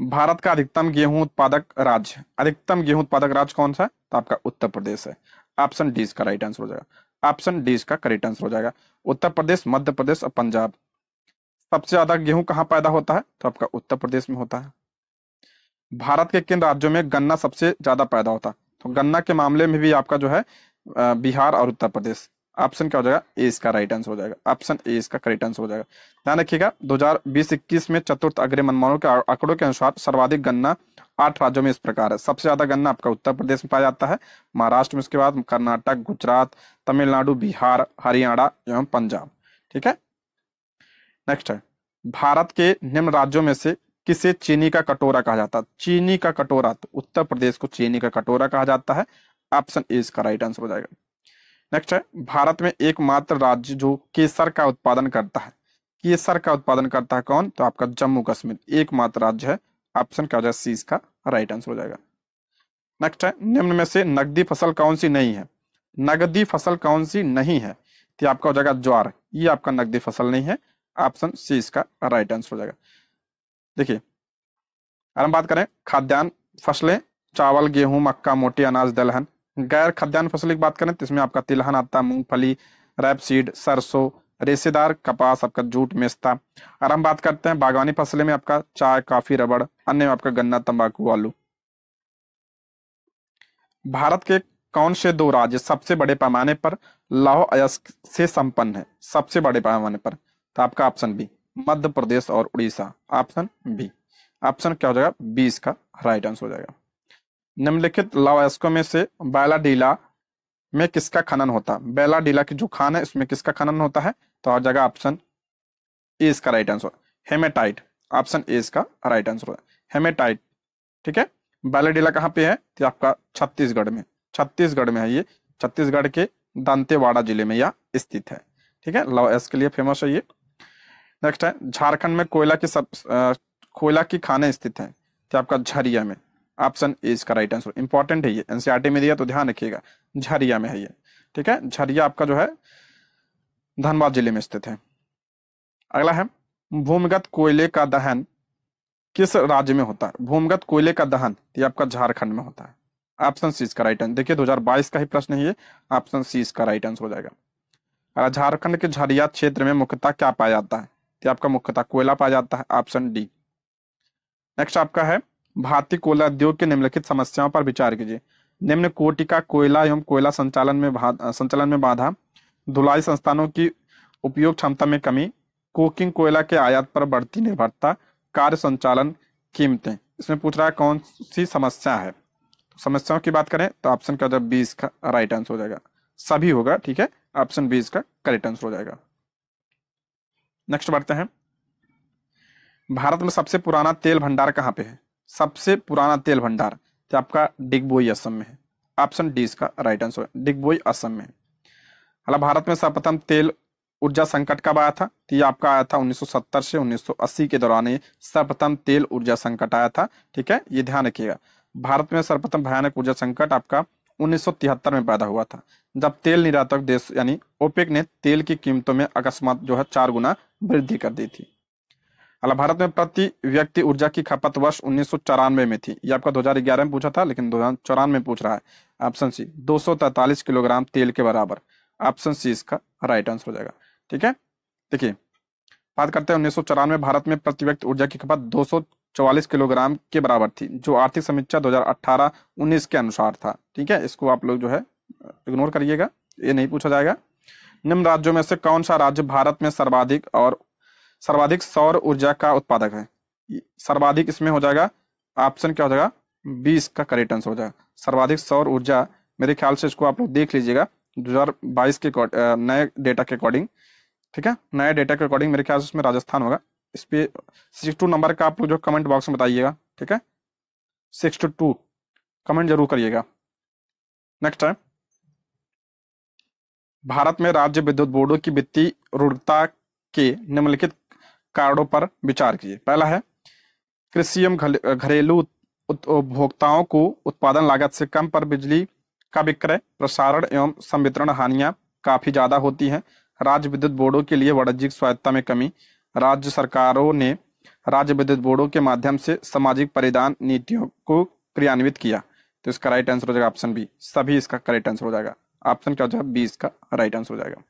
भारत का अधिकतम गेहूं उत्पादक राज्य अधिकतम गेहूं उत्पादक राज्य कौन सा है तो आपका उत्तर प्रदेश है ऑप्शन डी इसका राइट आंसर हो जाएगा ऑप्शन डी इसका करेक्ट आंसर हो जाएगा उत्तर प्रदेश मध्य प्रदेश और पंजाब सबसे ज्यादा गेहूं कहाँ पैदा होता है तो आपका उत्तर प्रदेश में होता है भारत के किन राज्यों में गन्ना सबसे ज्यादा पैदा होता है तो गन्ना के मामले में भी आपका जो है बिहार और उत्तर प्रदेश ऑप्शन क्या हो जाएगा ए इसका राइट आंसर हो जाएगा ऑप्शन ए इसका करेक्ट आंसर हो जाएगा ध्यान रखिएगा 2020-21 में चतुर्थ अग्रे मनमानों के आंकड़ों के अनुसार सर्वाधिक गन्ना आठ राज्यों में इस प्रकार है सबसे ज्यादा गन्ना आपका उत्तर प्रदेश में पाया जाता है महाराष्ट्र में उसके बाद कर्नाटक गुजरात तमिलनाडु बिहार हरियाणा एवं पंजाब ठीक है नेक्स्ट है भारत के निम्न राज्यों में से किसे चीनी का कटोरा कहा जाता है चीनी का कटोरा तो उत्तर प्रदेश को चीनी का कटोरा कहा जाता है ऑप्शन ए इसका राइट आंसर हो जाएगा नेक्स्ट है भारत में एकमात्र राज्य जो केसर का उत्पादन करता है केसर का उत्पादन करता है कौन तो आपका जम्मू कश्मीर एकमात्र राज्य है ऑप्शन क्या हो जाएगा सी इसका राइट आंसर हो जाएगा नेक्स्ट है निम्न में से नगदी फसल कौन सी नहीं है नगदी फसल कौन सी नहीं है तो आपका हो जाएगा ज्वार ये आपका नगदी फसल नहीं है ऑप्शन सी इसका राइट आंसर हो जाएगा देखिए अगर हम बात करें खाद्यान्न फसलें चावल गेहूं मक्का मोटी अनाज दलहन गैर खाद्यान्न फसल की बात करें तो इसमें आपका तिलहन आता है मूंगफली रैपसीड सरसों रेसेदार कपास आपका जूट मेस्ता और हम बात करते हैं बागवानी फसलें में आपका चाय काफी रबड़ अन्य में आपका गन्ना तंबाकू आलू भारत के कौन से दो राज्य सबसे बड़े पैमाने पर लाह अयस्क से संपन्न है सबसे बड़े पैमाने पर तो आपका ऑप्शन बी मध्य प्रदेश और उड़ीसा ऑप्शन बी ऑप्शन क्या हो जाएगा बी इसका राइट आंसर हो जाएगा निम्नलिखित लवयस्कों में से बैला डीला में किसका खनन होता है बैला डीला की जो खान है उसमें किसका खनन होता है तो आ जाएगा ऑप्शन ए इसका right answer haematite option A इसका राइट आंसर है हेमेटाइट ठीक है बैलाडीला कहाँ पे है तो आपका छत्तीसगढ़ में छत्तीसगढ़ में है ये छत्तीसगढ़ के दंतेवाड़ा जिले में यह स्थित है ठीक है लव एस के लिए फेमस है ये नेक्स्ट है झारखंड में कोयला की सब कोयला की खाने स्थित है तो आपका झरिया में ऑप्शन ए इसका राइट आंसर इंपॉर्टेंट है ये एनसीआरटी में दिया तो ध्यान रखिएगा झरिया में है ये ठीक है झरिया आपका जो है धनबाद जिले में स्थित है अगला है भूमिगत कोयले का दहन किस राज्य में होता है भूमिगत कोयले का दहन ये आपका झारखंड में होता है ऑप्शन सी इसका राइट आंसर देखिए 2022 का ही प्रश्न है ये ऑप्शन सी इसका राइट आंसर हो जाएगा झारखंड के झरिया क्षेत्र में मुख्यतः क्या पाया जाता है आपका मुख्यतः कोयला पाया जाता है ऑप्शन डी नेक्स्ट आपका है भारतीय कोयला उद्योग के निम्नलिखित समस्याओं पर विचार कीजिए निम्न कोटि का कोयला एवं कोयला संचालन में संचालन में बाधा धुलाई संस्थानों की उपयोग क्षमता में कमी कोकिंग कोयला के आयात पर बढ़ती निर्भरता कार्य संचालन कीमतें इसमें पूछ रहा है कौन सी समस्या है तो समस्याओं की बात करें तो ऑप्शन क्या हो बीस का राइट आंसर हो जाएगा सभी होगा ठीक है ऑप्शन बीस का करेक्ट आंसर हो जाएगा नेक्स्ट बढ़ते हैं भारत में सबसे पुराना तेल भंडार कहाँ पे है सबसे पुराना तेल भंडार तो आपका डिगबोई असम में है ऑप्शन डी इसका राइट आंसर डिगबोई असम में हालांकि भारत में सर्वप्रथम तेल ऊर्जा संकट कब आया था तो ये आपका आया था 1970 से 1980 के दौरान ये सर्वप्रथम तेल ऊर्जा संकट आया था ठीक है ये ध्यान रखिएगा भारत में सर्वप्रथम भयानक ऊर्जा संकट आपका 1973 में पैदा हुआ था जब तेल निर्यातक देश यानी ओपेक ने तेल की कीमतों में अकस्मात जो है चार गुना वृद्धि कर दी थी मतलब भारत में प्रति व्यक्ति ऊर्जा की खपत वर्ष उन्नीस में थी ये आपका 2011 में पूछा था लेकिन दो में पूछ रहा है ऑप्शन सी 243 किलोग्राम तेल के बराबर ऑप्शन सी इसका राइट आंसर हो जाएगा ठीक है देखिए बात करते हैं उन्नीस में भारत में प्रति व्यक्ति ऊर्जा की खपत 244 किलोग्राम के बराबर थी जो आर्थिक समीक्षा 2018-19 के अनुसार था ठीक है इसको आप लोग जो है इग्नोर करिएगा ये नहीं पूछा जाएगा निम्न राज्यों में से कौन सा राज्य भारत में सर्वाधिक और सर्वाधिक सौर ऊर्जा का उत्पादक है सर्वाधिक इसमें हो जाएगा ऑप्शन क्या हो जाएगा बीस का करेक्ट आंसर हो जाएगा सर्वाधिक सौर ऊर्जा मेरे ख्याल से इसको आप लोग देख लीजिएगा 2022 के नए डेटा के अकॉर्डिंग ठीक है नए डेटा के अकॉर्डिंग मेरे ख्याल से उसमें राजस्थान होगा इस पर सिक्स टू नंबर का आप लोग जो कमेंट बॉक्स में बताइएगा ठीक है सिक्स टू टू कमेंट जरूर करिएगा नेक्स्ट है भारत में राज्य विद्युत बोर्डों की वित्तीय रूढ़ता के निम्नलिखित कारणों पर विचार कीजिए पहला है कृषि एवं घरेलू उपभोक्ताओं को उत्पादन लागत से कम पर बिजली का विक्रय प्रसारण एवं संवितरण हानियां काफी ज्यादा होती हैं राज्य विद्युत बोर्डों के लिए वाणिज्यिक स्वायत्ता में कमी राज्य सरकारों ने राज्य विद्युत बोर्डों के माध्यम से सामाजिक परिधान नीतियों को क्रियान्वित किया तो इसका राइट आंसर हो जाएगा ऑप्शन बी सभी इसका करेक्ट आंसर हो जाएगा ऑप्शन क्या हो जाएगा बी इसका राइट आंसर हो जाएगा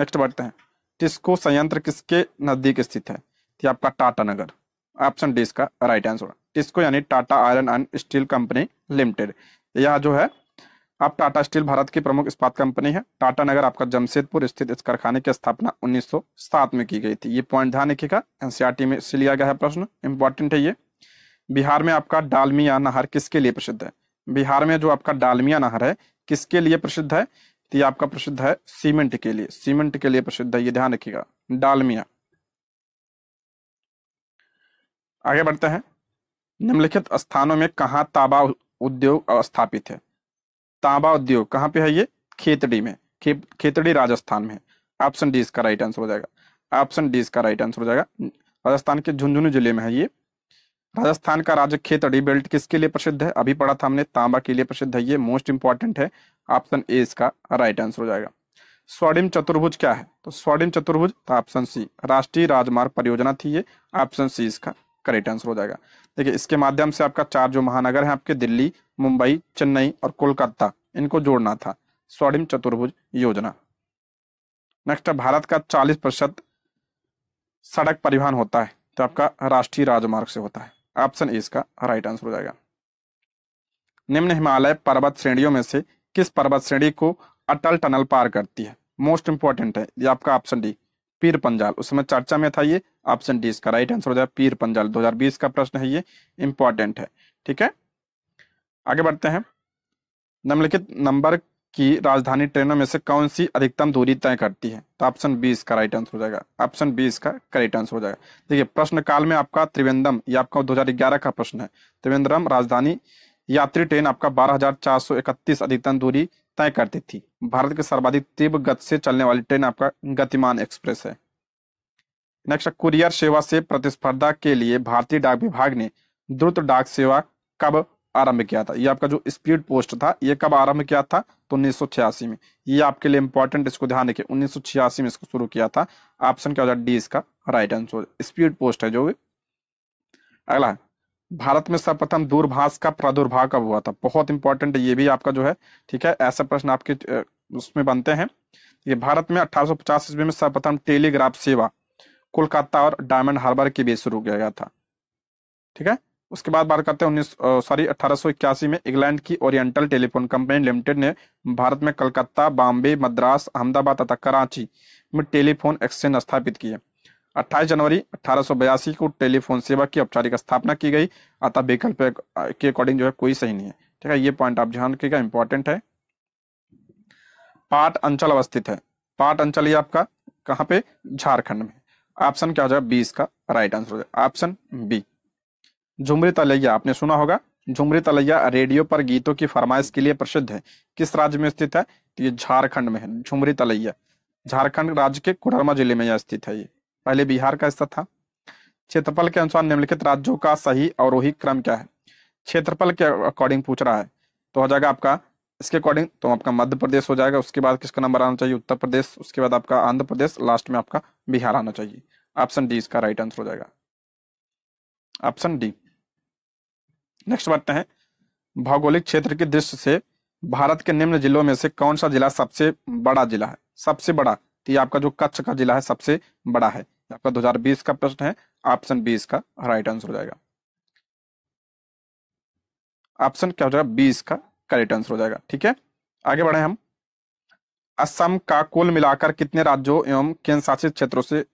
नेक्स्ट बढ़ते हैं टिस्को संयंत्र किसके नजदीक स्थित है तो आपका टाटा नगर ऑप्शन डी इसका राइट आंसर टिस्को यानी Tata iron and steel company limited यह जो है अब टाटा स्टील भारत की प्रमुख इस्पात कंपनी है टाटा नगर आपका जमशेदपुर स्थित इस कारखाने की स्थापना 1907 में की गई थी ये पॉइंट ध्यान रखिएगा एनसीईआरटी में से लिया गया है प्रश्न इंपॉर्टेंट है ये बिहार में आपका डालमिया नहर किसके लिए प्रसिद्ध है बिहार में जो आपका डालमिया नहर है किसके लिए प्रसिद्ध है तो ये आपका प्रसिद्ध है सीमेंट के लिए सीमेंट के लिए प्रसिद्ध है ये ध्यान रखिएगा डालमिया आगे बढ़ते हैं निम्नलिखित स्थानों में कहा ताबा उद्योग स्थापित है ताबा उद्योग कहाँ पे है ये खेतड़ी में खे, खेतड़ी राजस्थान में ऑप्शन डी इसका राइट आंसर हो जाएगा ऑप्शन डी इसका राइट आंसर हो जाएगा राजस्थान के झुंझुनू जिले में है ये राजस्थान का राज्य खेतड़ी बेल्ट किसके लिए प्रसिद्ध है अभी पढ़ा था हमने तांबा के लिए प्रसिद्ध है ये मोस्ट इंपॉर्टेंट है ऑप्शन ए इसका राइट आंसर हो जाएगा स्वर्णिम चतुर्भुज क्या है तो स्वर्णिम चतुर्भुज ऑप्शन तो सी राष्ट्रीय राजमार्ग परियोजना थी ये ऑप्शन सी इसका करेक्ट आंसर हो जाएगा देखिए इसके माध्यम से आपका चार जो महानगर है आपके दिल्ली मुंबई चेन्नई और कोलकाता इनको जोड़ना था स्वर्णिम चतुर्भुज योजना नेक्स्ट भारत का चालीस प्रतिशत सड़क परिवहन होता है तो आपका राष्ट्रीय राजमार्ग से होता है ऑप्शन ए इसका राइट आंसर हो जाएगा निम्न हिमालय पर्वत श्रेणियों में से किस पर्वत श्रेणी को अटल टनल पार करती है मोस्ट इंपॉर्टेंट है ये आपका ऑप्शन डी पीर पंजाल उस समय चर्चा में था ये ऑप्शन डी इसका राइट आंसर हो जाएगा पीर पंजाल 2020 का प्रश्न है ये इंपॉर्टेंट है ठीक है आगे बढ़ते हैं निम्नलिखित नंबर कि राजधानी ट्रेनों में से कौन सी अधिकतम दूरी तय करती है तो ऑप्शन बी इसका राइट आंसर हो जाएगा ऑप्शन बी इसका करेक्ट आंसर हो जाएगा देखिए प्रश्न काल में आपका त्रिवेंद्रम ये आपका 2011 का प्रश्न है त्रिवेंद्रम राजधानी यात्री ट्रेन आपका 12,431 अधिकतम दूरी तय करती थी भारत के सर्वाधिक तीव्र गति से चलने वाली ट्रेन आपका गतिमान एक्सप्रेस है नेक्स्ट कुरियर सेवा से प्रतिस्पर्धा के लिए भारतीय डाक विभाग ने द्रुत डाक सेवा कब आरंभ किया था ये आपका जो स्पीड पोस्ट था ये कब आरंभ किया था तो उन्नीस में ये आपके लिए इंपॉर्टेंट इसको ध्यान रखिए उन्नीस में इसको शुरू किया था ऑप्शन क्या हो जाए डी इसका राइट आंसर स्पीड पोस्ट है जो अगला भारत में सर्वप्रथम दूरभाष का प्रादुर्भाव कब हुआ था बहुत इंपॉर्टेंट ये भी आपका जो है ठीक है ऐसा प्रश्न आपके उसमें बनते हैं ये भारत में 1850 ईस्वी में सर्वप्रथम टेलीग्राफ सेवा कोलकाता और डायमंड हार्बर के बीच शुरू किया गया था ठीक है उसके बाद बात करते हैं उन्नीस सॉरी अठारह में इंग्लैंड की ओरिएंटल टेलीफोन कंपनी लिमिटेड ने भारत में कलकत्ता बॉम्बे मद्रास अहमदाबाद तथा कराची में टेलीफोन एक्सचेंज स्थापित किए 28 जनवरी अठारह को टेलीफोन सेवा की औपचारिक स्थापना की गई अतः विकल्प के अकॉर्डिंग जो है कोई सही नहीं है ठीक है ये पॉइंट आप ध्यान रखिएगा इंपॉर्टेंट है पाट अंचल अवस्थित है पाट अंचल ये आपका कहाँ पे झारखंड में ऑप्शन क्या हो जाएगा बी इसका राइट आंसर हो जाएगा ऑप्शन बी झुमरी तलैया आपने सुना होगा झुमरी तलैया रेडियो पर गीतों की फरमाइश के लिए प्रसिद्ध है किस राज्य में स्थित है तो ये झारखंड में है झुमरी तलैया झारखंड राज्य के कोडरमा जिले में यह स्थित है ये पहले बिहार का स्थित था क्षेत्रफल के अनुसार निम्नलिखित राज्यों का सही अवरोही क्रम क्या है क्षेत्रफल के अकॉर्डिंग पूछ रहा है तो हो जाएगा आपका इसके अकॉर्डिंग तो आपका मध्य प्रदेश हो जाएगा उसके बाद किसका नंबर आना चाहिए उत्तर प्रदेश उसके बाद आपका आंध्र प्रदेश लास्ट में आपका बिहार आना चाहिए ऑप्शन डी इसका राइट आंसर हो जाएगा ऑप्शन डी नेक्स्ट बढ़ते हैं भौगोलिक क्षेत्र की दृष्टि से भारत के निम्न जिलों में से कौन सा जिला सबसे बड़ा जिला है सबसे बड़ा तो ये आपका जो कच्छ का जिला है सबसे बड़ा है आपका 2020 का प्रश्न है ऑप्शन बीस का राइट आंसर हो जाएगा ऑप्शन क्या हो जाएगा बीस का करेक्ट आंसर हो जाएगा ठीक है आगे बढ़े हम असम का कुल मिलाकर कितने राज्यों एवं केंद्र शासित क्षेत्रों से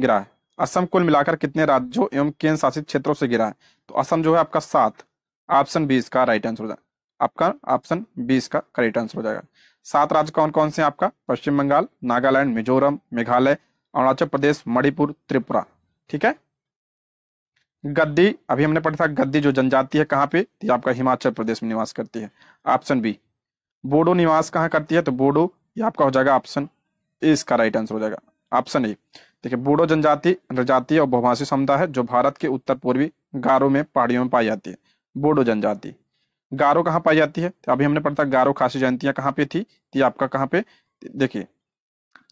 गिरा है असम कुल मिलाकर कितने राज्यों एवं केंद्र शासित क्षेत्रों से गिरा है तो असम जो है आपका सात ऑप्शन बी इसका राइट आंसर हो जाएगा आपका ऑप्शन बी इसका करेक्ट आंसर हो जाएगा सात राज्य कौन कौन से हैं आपका पश्चिम बंगाल नागालैंड मिजोरम मेघालय अरुणाचल प्रदेश मणिपुर त्रिपुरा ठीक है गद्दी अभी हमने पढ़ा था गद्दी जो जनजाति है कहाँ पे तो आपका हिमाचल प्रदेश में निवास करती है ऑप्शन बी बोडो निवास कहाँ करती है तो बोडो ये आपका हो जाएगा ऑप्शन ए इसका राइट आंसर हो जाएगा ऑप्शन ए देखिए बोडो जनजाति जनजातीय और बहुभाषी समुदाय है जो भारत के उत्तर पूर्वी गारो में पहाड़ियों में पाई जाती है बोडो जनजाति गारो कहाँ पाई जाती है तो अभी हमने पढ़ता गारो खासी जयंतियाँ कहाँ पे थी ये आपका कहाँ पे देखिए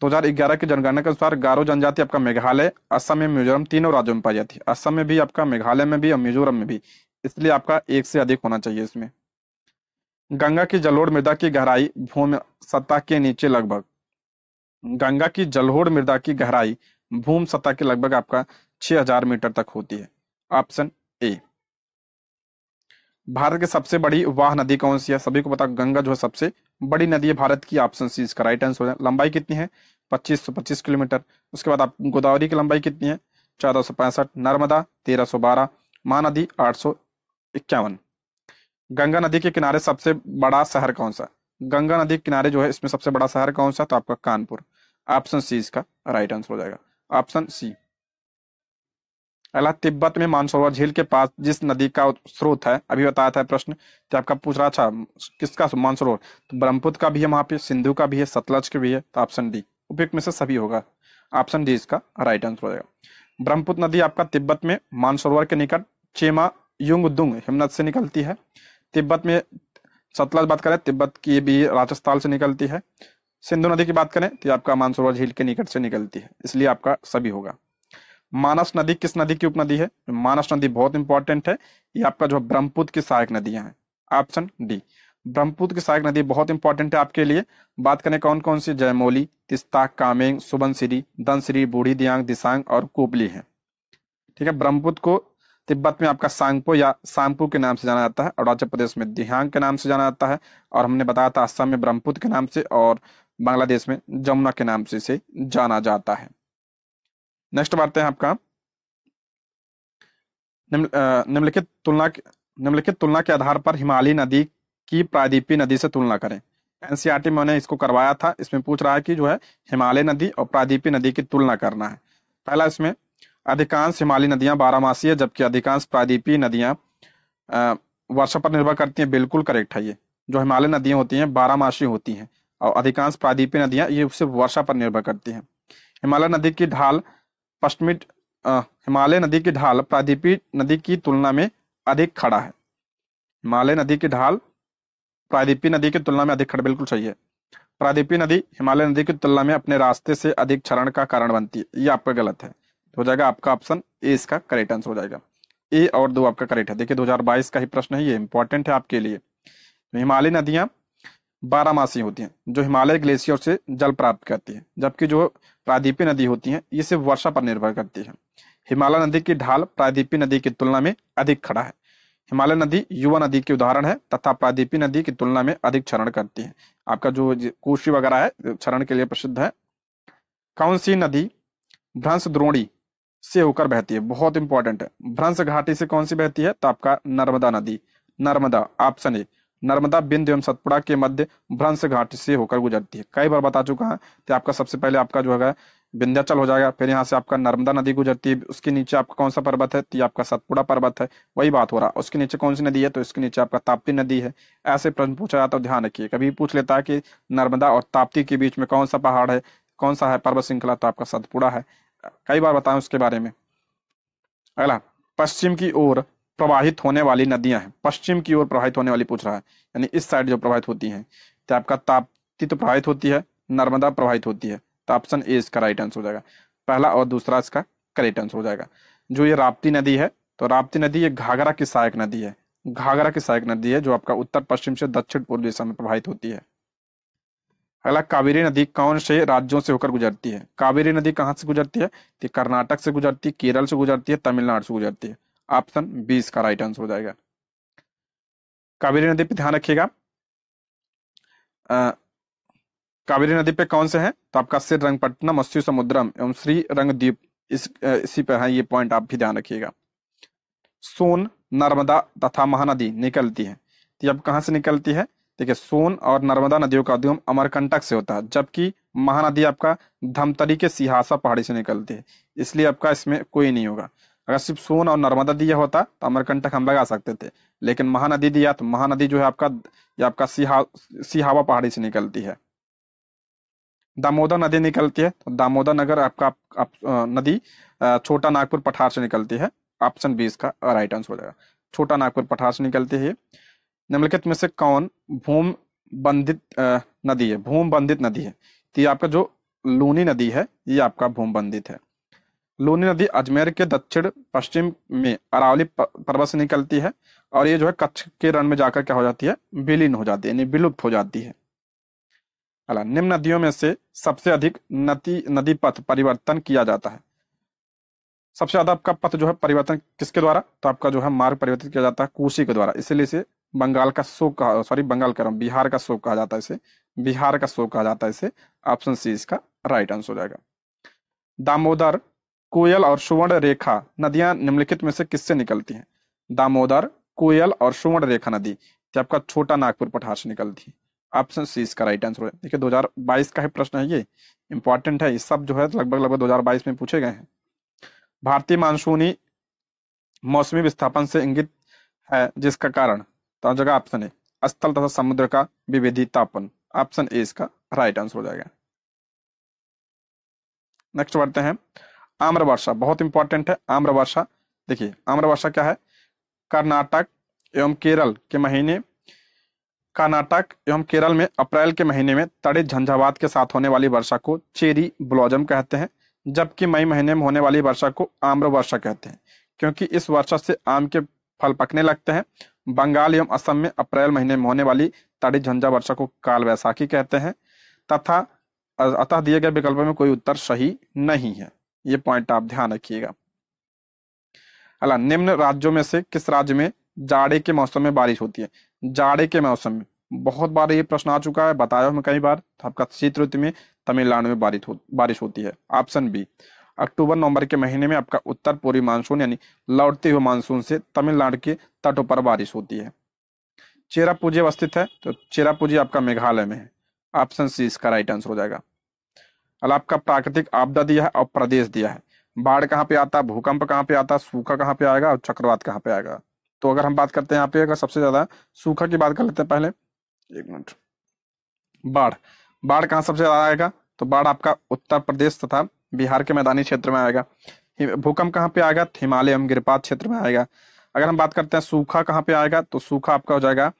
2011 की जनगणना के अनुसार गारो जनजाति आपका मेघालय असम में मिजोरम तीनों राज्यों में पाई जाती है असम में भी आपका मेघालय में भी और मिजोरम में भी इसलिए आपका एक से अधिक होना चाहिए इसमें गंगा की जलोड़ मृदा की गहराई भूमि सतह के नीचे लगभग गंगा की जलोड़ मृदा की गहराई भूमि सतह के लगभग आपका हजार मीटर तक होती है ऑप्शन ए भारत की सबसे बड़ी वाह नदी कौन सी है सभी को पता गंगा जो है सबसे बड़ी नदी है भारत की ऑप्शन सी इसका राइट आंसर है लंबाई कितनी है पच्चीस सौ पच्चीस किलोमीटर उसके बाद आप गोदावरी की लंबाई कितनी है चौदह सौ पैंसठ नर्मदा तेरह सौ बारह महानदी आठ सौ इक्यावन गंगा नदी के किनारे सबसे बड़ा शहर कौन सा गंगा नदी के किनारे जो है इसमें सबसे बड़ा शहर कौन सा तो आपका कानपुर ऑप्शन सी इसका राइट आंसर हो जाएगा ऑप्शन सी अगला तिब्बत में मानसरोवर झील के पास जिस नदी का स्रोत है अभी बताया था प्रश्न तो आपका पूछ रहा था किसका मानसरोवर तो ब्रह्मपुत्र का भी है वहां पे सिंधु का भी है सतलज का भी है तो ऑप्शन डी उपयुक्त में से सभी होगा ऑप्शन डी इसका राइट आंसर हो जाएगा ब्रह्मपुत्र नदी आपका तिब्बत में मानसरोवर के निकट चेमा युंग दुंग हिमनद से निकलती है तिब्बत में सतलज बात करें तिब्बत की भी राजस्थान से निकलती है सिंधु नदी की बात करें तो आपका मानसरोवर झील के निकट से निकलती है इसलिए आपका सभी होगा मानस नदी किस नदी की उपनदी है तो मानस नदी बहुत इंपॉर्टेंट है ये आपका जो ब्रह्मपुत्र की सहायक नदियां हैं ऑप्शन डी ब्रह्मपुत्र की सहायक नदी बहुत इंपॉर्टेंट है आपके लिए बात करें कौन कौन सी जयमोली तिस्ता कामेंग सुबनसिरी दनसिरी बूढ़ी दियांग दिसांग और कुबली है ठीक है ब्रह्मपुत्र को तिब्बत में आपका सांगपो या सांपू के नाम से जाना जाता है अरुणाचल प्रदेश में दिहांग के नाम से जाना जाता है और हमने बताया था असम में ब्रह्मपुत्र के नाम से और बांग्लादेश में जमुना के नाम से इसे जाना जाता है नेक्स्ट मारते हैं आपका निम्नलिखित तुलना निम्नलिखित तुलना के आधार पर हिमालय नदी की प्रादीपी नदी से तुलना करें एनसीईआरटी में इसको करवाया था इसमें पूछ रहा है कि जो है हिमालय नदी और प्रादीपी नदी की तुलना करना है पहला इसमें अधिकांश हिमालय नदियां है जबकि अधिकांश प्रादीपी नदियां वर्षा पर निर्भर करती हैं बिल्कुल करेक्ट है ये जो हिमालय नदियां होती हैं बारामासी होती हैं और अधिकांश प्रादीपी नदियां ये सिर्फ वर्षा पर निर्भर करती हैं हिमालय नदी की ढाल पश्चिमी हिमालय नदी की ढाल प्रादीपी नदी की तुलना में अधिक खड़ा है हिमालय नदी की ढाल प्रादीपी नदी की तुलना में अधिक खड़ा बिल्कुल सही है प्रादीपी नदी हिमालय नदी की तुलना में अपने रास्ते से अधिक क्षरण का कारण बनती है ये आपका गलत है हो जाएगा आपका ऑप्शन ए इसका करेक्ट आंसर हो जाएगा ए और दो आपका करेक्ट है देखिए 2022 का ही प्रश्न है ये इंपॉर्टेंट है आपके लिए तो हिमालय नदियां बारहमासी होती हैं जो हिमालय ग्लेशियर से जल प्राप्त करती हैं जबकि जो प्रादीपी नदी होती हैं ये सिर्फ वर्षा पर निर्भर करती है हिमालय नदी की ढाल प्रादीपी नदी की तुलना में अधिक खड़ा है हिमालय नदी युवा नदी के उदाहरण है तथा प्रादीपी नदी की तुलना में अधिक क्षरण करती है आपका जो कोशी वगैरह है क्षरण के लिए प्रसिद्ध है कौन सी नदी भ्रंश द्रोणी से होकर बहती है बहुत इंपॉर्टेंट है भ्रंश घाटी से कौन सी बहती है तो आपका नर्मदा नदी नर्मदा ऑप्शन ए नर्मदा बिंद एवं सतपुड़ा के मध्य भ्रंश घाट से होकर गुजरती है कई बार बता चुका है तो आपका सबसे पहले आपका जो है विंध्याचल हो जाएगा फिर यहाँ से आपका नर्मदा नदी गुजरती है उसके नीचे आपका कौन सा पर्वत है तो आपका सतपुड़ा पर्वत है वही बात हो रहा है उसके नीचे कौन सी नदी है तो इसके नीचे आपका ताप्ती नदी है ऐसे प्रश्न पूछा जाता है ध्यान रखिए कभी पूछ लेता है कि नर्मदा और ताप्ती के बीच में कौन सा पहाड़ है कौन सा है पर्वत श्रृंखला तो आपका सतपुड़ा है कई बार बताए उसके बारे में अगला पश्चिम की ओर प्रवाहित होने वाली नदियां हैं पश्चिम की ओर प्रवाहित होने वाली पूछ रहा है यानी इस साइड जो प्रवाहित होती हैं तो आपका ताप्ती तो प्रवाहित होती है नर्मदा प्रभावित होती है तो ऑप्शन ए इसका राइट आंसर हो जाएगा पहला और दूसरा इसका करेक्ट आंसर हो जाएगा जो ये राप्ती नदी है तो राप्ती नदी ये घाघरा की सहायक नदी है घाघरा की सहायक नदी है जो आपका उत्तर पश्चिम से दक्षिण पूर्व दिशा में प्रभावित होती है अगला कावेरी नदी कौन से राज्यों से होकर गुजरती है कावेरी नदी कहाँ से गुजरती है तो कर्नाटक से गुजरती है केरल से गुजरती है तमिलनाडु से गुजरती है ऑप्शन बी इसका राइट आंसर हो जाएगा कावेरी नदी पे ध्यान रखिएगा कावेरी नदी पे कौन से हैं तो आपका श्री रंगपट्टनम मत्स्य समुद्रम एवं श्री द्वीप इस इसी पर है ये पॉइंट आप भी ध्यान रखिएगा सोन नर्मदा तथा महानदी निकलती है तो अब कहां से निकलती है देखिए सोन और नर्मदा नदियों का उद्गम अमरकंटक से होता है जबकि महानदी आपका धमतरी के सिहासा पहाड़ी से निकलती है इसलिए आपका इसमें कोई नहीं होगा अगर सिर्फ सोन और नर्मदा दिया होता तो अमरकंटक हम लगा सकते थे लेकिन महानदी दिया तो महानदी जो है आपका ये आपका सिहा सिहावा पहाड़ी से निकलती है दामोदर नदी निकलती है तो दामोदर नगर आपका आप, आप, नदी छोटा नागपुर पठार से निकलती है ऑप्शन बीस का राइट आंसर हो जाएगा छोटा नागपुर पठार से निकलती है निम्नलिखित में से कौन भूम बंधित नदी है भूम बंधित नदी है तो ये आपका जो लूनी नदी है ये आपका भूम बंधित है लूनी नदी अजमेर के दक्षिण पश्चिम में अरावली पर्वत से निकलती है और ये जो है कच्छ के रण में जाकर क्या हो जाती है विलीन हो जाती है यानी विलुप्त हो जाती है अला निम्न नदियों में से सबसे अधिक नदी नदी पथ परिवर्तन किया जाता है सबसे ज्यादा आपका पथ जो है परिवर्तन किसके द्वारा तो आपका जो है मार्ग परिवर्तित किया जाता है कोसी के द्वारा इसलिए इसे बंगाल का शोक कहा सॉरी बंगाल कह रहा बिहार का शोक कहा जाता है इसे बिहार का शोक कहा जाता है इसे ऑप्शन सी इसका राइट आंसर हो जाएगा दामोदर कोयल और सुवर्ण रेखा नदियां निम्नलिखित में से किससे निकलती हैं दामोदर कोयल और सुवर्ण रेखा नदी आपका छोटा नागपुर पठार से निकलती है ऑप्शन सी इसका राइट आंसर है देखिए 2022 का ही प्रश्न है ये इंपॉर्टेंट है ये सब जो है लगभग लगभग 2022 में पूछे गए हैं भारतीय मानसूनी मौसमी विस्थापन से इंगित है जिसका कारण तो जगह ऑप्शन है स्थल तथा समुद्र का विविधितापन ऑप्शन ए इसका राइट आंसर हो जाएगा नेक्स्ट बढ़ते हैं आम्र वर्षा बहुत इंपॉर्टेंट है आम्र वर्षा देखिए आम्र वर्षा क्या है कर्नाटक एवं केरल के महीने कर्नाटक एवं केरल में अप्रैल के महीने में तड़े झंझावात के साथ होने वाली वर्षा को चेरी ब्लॉजम कहते हैं जबकि मई महीने में होने वाली वर्षा को आम्र वर्षा कहते हैं क्योंकि इस वर्षा से आम के फल पकने लगते हैं बंगाल एवं असम में अप्रैल महीने में होने वाली तड़ी झंझा वर्षा को काल वैसाखी कहते हैं तथा अतः दिए गए विकल्प में कोई उत्तर सही नहीं है ये पॉइंट आप ध्यान रखिएगा अला निम्न राज्यों में से किस राज्य में जाड़े के मौसम में बारिश होती है जाड़े के मौसम में बहुत बार ये प्रश्न आ चुका है बताया हमें कई बार तो आपका शीत ऋतु में तमिलनाडु में बारिश हो, बारिश होती है ऑप्शन बी अक्टूबर नवंबर के महीने में आपका उत्तर पूर्वी मानसून यानी लौटते हुए मानसून से तमिलनाडु के तटों पर बारिश होती है चेरापूंजी अवस्थित है तो चेरापूंजी आपका मेघालय में है ऑप्शन सी इसका राइट आंसर हो जाएगा अल आपका प्राकृतिक आपदा दिया है और प्रदेश दिया है बाढ़ कहाँ पे आता भूकंप कहाँ पे आता सूखा कहाँ पे आएगा और चक्रवात कहाँ पे आएगा तो अगर हम बात करते हैं यहाँ पे अगर सबसे ज्यादा सूखा की बात कर लेते हैं पहले एक मिनट बाढ़ बाढ़ कहाँ सबसे ज्यादा आएगा तो बाढ़ आपका उत्तर प्रदेश तथा बिहार के मैदानी क्षेत्र में आएगा भूकंप कहाँ पे आएगा हिमालय एवं गिरपात क्षेत्र में आएगा अगर हम बात करते हैं सूखा कहाँ पे आएगा तो सूखा आपका हो जाएगा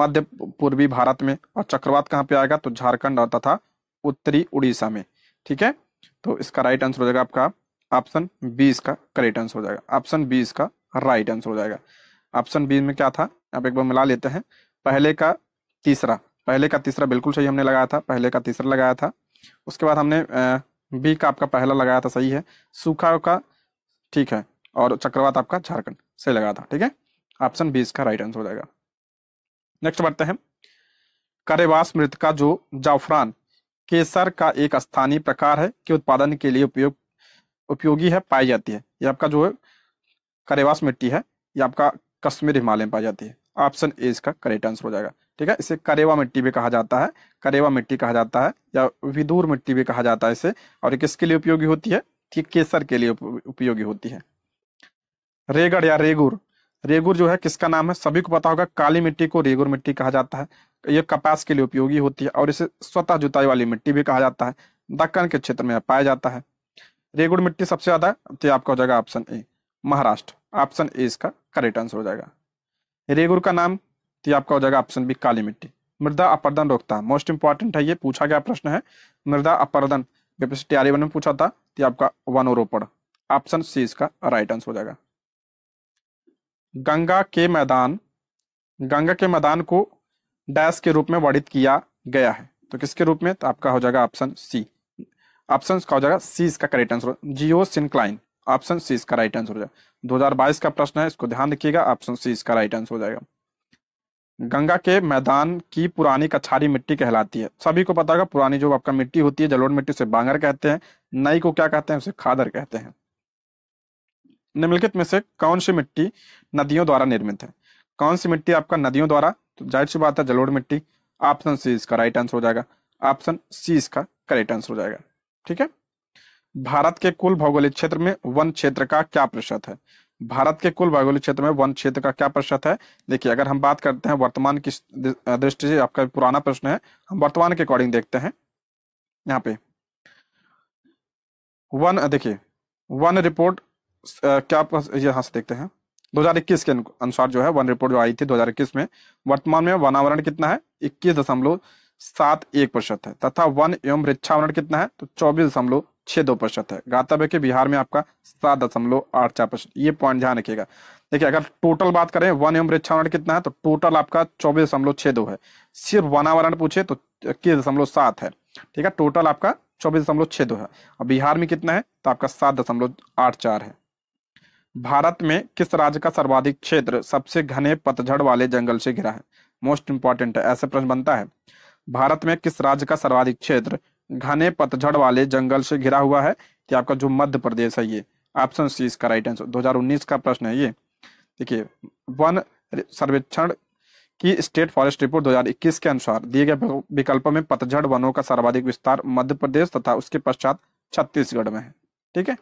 मध्य पूर्वी भारत में और चक्रवात कहाँ पे आएगा तो झारखंड और तथा उत्तरी उड़ीसा में ठीक है तो इसका राइट आंसर हो जाएगा आपका ऑप्शन बी इसका करेक्ट आंसर हो जाएगा ऑप्शन बी इसका राइट आंसर हो जाएगा ऑप्शन बी में क्या था आप एक बार मिला लेते हैं पहले का तीसरा पहले का तीसरा बिल्कुल सही हमने लगाया था पहले का तीसरा लगाया था उसके बाद हमने बी का आपका पहला लगाया था सही है सूखा का ठीक है और चक्रवात आपका झारखंड सही लगाया था ठीक है ऑप्शन बी इसका राइट आंसर हो जाएगा नेक्स्ट बढ़ते हैं करेवास मृत का जो जाफरान केसर का एक स्थानीय प्रकार है कि उत्पादन के लिए उपयोग उपयोगी है पाई जाती है ये आपका जो है करेवास मिट्टी है ये आपका कश्मीर हिमालय में पाई जाती है ऑप्शन ए इसका करेक्ट आंसर हो जाएगा ठीक है इसे करेवा मिट्टी भी कहा जाता है करेवा मिट्टी कहा जाता है या विदूर मिट्टी भी कहा जाता है इसे और ये किसके लिए उपयोगी होती है केसर के लिए उपयोगी होती है रेगड़ या रेगुर रेगुर जो है किसका नाम है सभी को पता होगा काली मिट्टी को रेगुर मिट्टी कहा जाता है ये कपास के लिए उपयोगी होती है और इसे स्वतः जुताई वाली मिट्टी भी कहा जाता है दक्कन के क्षेत्र में पाया जाता है रेगुड़ मिट्टी सबसे ज्यादा तो आपका हो जाएगा option A Maharashtra option A इसका करेक्ट आंसर हो जाएगा रेगुर का नाम तो आपका हो जाएगा ऑप्शन बी काली मिट्टी मृदा अपर्दन रोकता है मोस्ट इंपॉर्टेंट है ये पूछा गया प्रश्न है मृदा अपर्दन बेपिसिटी में पूछा था तो आपका वनोरोपण ऑप्शन सी इसका राइट आंसर हो जाएगा गंगा के मैदान गंगा के मैदान को डैश के रूप में वर्णित किया गया है तो किसके रूप में तो आपका हो जाएगा ऑप्शन सी ऑप्शन का हो जाएगा सी इसका correct answer geosyncline option C इसका राइट आंसर हो जाएगा 2022 का प्रश्न है इसको ध्यान रखिएगा ऑप्शन सी इसका राइट आंसर हो जाएगा गंगा के मैदान की पुरानी कछारी मिट्टी कहलाती है सभी को पता होगा पुरानी जो आपका मिट्टी होती है जलोड़ मिट्टी उसे बांगर कहते हैं नई को क्या कहते हैं उसे खादर कहते हैं निम्नलिखित में से कौन सी मिट्टी नदियों द्वारा निर्मित है कौन सी मिट्टी आपका नदियों द्वारा तो जाहिर सी बात है जलोढ़ मिट्टी ऑप्शन सी इसका राइट आंसर हो जाएगा ऑप्शन सी इसका करेक्ट आंसर हो जाएगा ठीक है भारत के कुल भौगोलिक क्षेत्र में वन क्षेत्र का क्या प्रतिशत है भारत के कुल भौगोलिक क्षेत्र में वन क्षेत्र का क्या प्रतिशत है देखिए अगर हम बात करते हैं वर्तमान की दृष्टि से आपका पुराना प्रश्न है हम वर्तमान के अकॉर्डिंग देखते हैं यहाँ पे वन देखिए वन रिपोर्ट क्या यहां से देखते हैं 2021 के अनुसार जो है वन रिपोर्ट जो आई थी 2021 में वर्तमान में वनावरण कितना है इक्कीस दशमलव सात एक प्रतिशत है तथा वन एवं वृक्षावरण कितना है तो चौबीस दशमलव छह दो प्रतिशत है गातव्य कि बिहार में आपका सात दशमलव आठ चार प्रतिशत ये पॉइंट ध्यान रखिएगा देखिए अगर टोटल बात करें वन एवं वृक्षावरण कितना है तो टोटल आपका चौबीस दशमलव छह दो है सिर्फ वनावरण पूछे तो इक्कीस दशमलव सात है ठीक है टोटल आपका चौबीस दशमलव छह दो है और बिहार में कितना है तो आपका सात दशमलव आठ चार है भारत में किस राज्य का सर्वाधिक क्षेत्र सबसे घने पतझड़ वाले जंगल से घिरा है मोस्ट इंपॉर्टेंट है ऐसे प्रश्न बनता है भारत में किस राज्य का सर्वाधिक क्षेत्र घने पतझड़ वाले जंगल से घिरा हुआ है कि आपका जो मध्य प्रदेश है ये ऑप्शन सी इसका राइट आंसर 2019 का प्रश्न है ये देखिए वन सर्वेक्षण की स्टेट फॉरेस्ट रिपोर्ट 2021 के अनुसार दिए गए विकल्पों में पतझड़ वनों का सर्वाधिक विस्तार मध्य प्रदेश तथा उसके पश्चात छत्तीसगढ़ में है ठीक है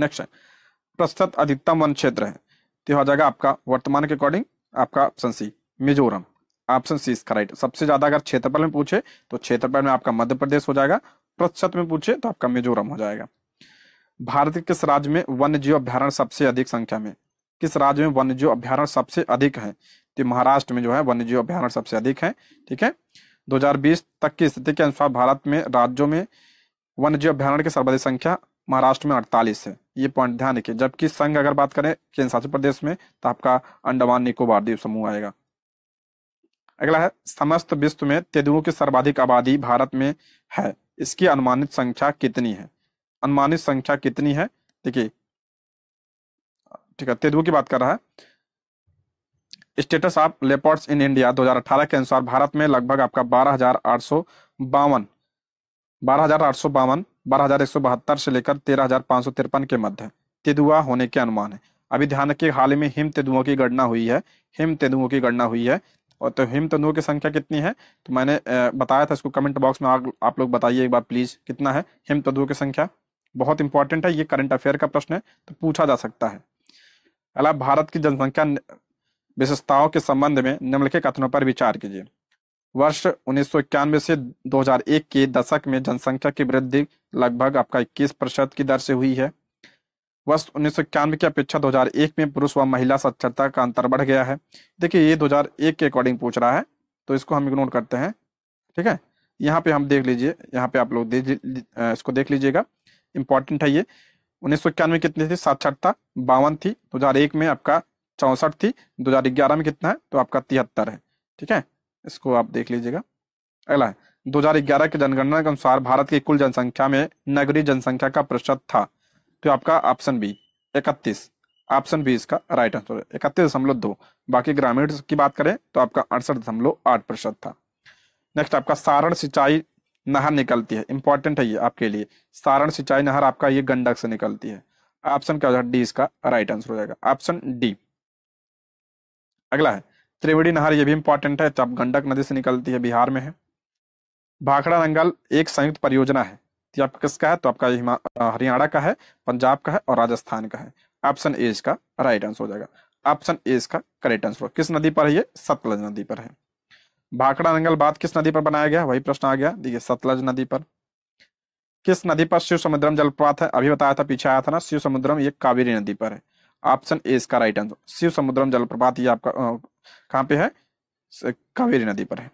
नेक्स्ट प्रस्थित अधिकतम वन क्षेत्र है तो हो जाएगा आपका वर्तमान के अकॉर्डिंग आपका option C Mizoram option C इसका राइट सबसे ज्यादा अगर क्षेत्रफल में पूछे तो क्षेत्रफल में आपका मध्य प्रदेश हो जाएगा प्रतिशत में पूछे तो आपका मिजोरम हो जाएगा भारत के किस राज्य में वन्य जीव अभ्यारण सबसे अधिक संख्या में किस राज्य में वन्य जीव अभ्यारण सबसे अधिक है तो महाराष्ट्र में जो है वन्य जीव अभ्यारण सबसे अधिक है ठीक है 2020 तक की स्थिति के अनुसार भारत में राज्यों में वन्य जीव अभ्यारण की सर्वाधिक संख्या महाराष्ट्र में 48 है ये पॉइंट ध्यान रखिए जबकि संघ अगर बात करें केंद्र शासित प्रदेश में तो आपका अंडमान निकोबार द्वीप समूह आएगा अगला है समस्त विश्व में तेंदुओं की सर्वाधिक आबादी भारत में है इसकी अनुमानित संख्या कितनी है अनुमानित संख्या कितनी है देखिए ठीक है तेंदुओं की बात कर रहा है status of leopards in India 2018 के अनुसार भारत में लगभग आपका बारह हजार आठ सौ बावन बारह हजार आठ सौ बावन बारह से लेकर तेरह के मध्य तेदुआ होने के अनुमान है अभी ध्यान रखिए हाल में हिम तेंदुओं की गणना हुई है हिम तेंदुओं की गणना हुई है और तो हिम तेंदुओं की संख्या कितनी है तो मैंने बताया था इसको कमेंट बॉक्स में आप लोग बताइए एक बार प्लीज कितना है हिम तेंदुओं की संख्या बहुत इंपॉर्टेंट है ये करंट अफेयर का प्रश्न है तो पूछा जा सकता है अला भारत की जनसंख्या विशेषताओं के संबंध में निम्नलिखित कथनों पर विचार कीजिए वर्ष उन्नीस से 2001 के दशक में जनसंख्या की वृद्धि लगभग आपका 21 प्रतिशत की दर से हुई है वर्ष उन्नीस की अपेक्षा 2001 में पुरुष व महिला साक्षरता का अंतर बढ़ गया है देखिए ये 2001 के अकॉर्डिंग पूछ रहा है तो इसको हम इग्नोर करते हैं ठीक है यहाँ पे हम देख लीजिए यहाँ पे आप लोग इसको देख लीजिएगा इंपॉर्टेंट है ये उन्नीस कितनी थी साक्षरता बावन थी दो में आपका चौसठ थी दो में कितना है तो आपका तिहत्तर है ठीक है इसको आप देख लीजिएगा अगला है दो के जनगणना के अनुसार भारत की कुल जनसंख्या में नगरीय जनसंख्या का प्रतिशत था तो आपका ऑप्शन बी इकतीस ऑप्शन बी इसका राइट आंसर है इकतीस दशमलव दो बाकी ग्रामीण की बात करें तो आपका अड़सठ दशमलव आठ प्रतिशत था नेक्स्ट आपका सारण सिंचाई नहर निकलती है इंपॉर्टेंट है ये आपके लिए सारण सिंचाई नहर आपका ये गंडक से निकलती है ऑप्शन क्या हो जाएगा डी इसका राइट आंसर हो जाएगा ऑप्शन डी अगला है त्रिवेणी नहर ये भी इंपॉर्टेंट है तब गंडक नदी से निकलती है बिहार में है भाखड़ा नंगल एक संयुक्त परियोजना है तो आपका किसका है तो आपका हरियाणा का है पंजाब का है और राजस्थान का है ऑप्शन ए इसका राइट आंसर हो जाएगा ऑप्शन ए इसका करेक्ट आंसर किस नदी पर है ये सतलज नदी पर है भाखड़ा नंगल बाद किस नदी पर बनाया गया वही प्रश्न आ गया देखिए सतलज नदी पर किस नदी पर शिव समुद्रम जलप्रपात है अभी बताया था पीछे आया था ना शिव समुद्रम ये कावेरी नदी पर है ऑप्शन ए इसका राइट आंसर शिव समुद्रम जलप्रपात ये आपका कहाँ पे है कावेरी नदी पर है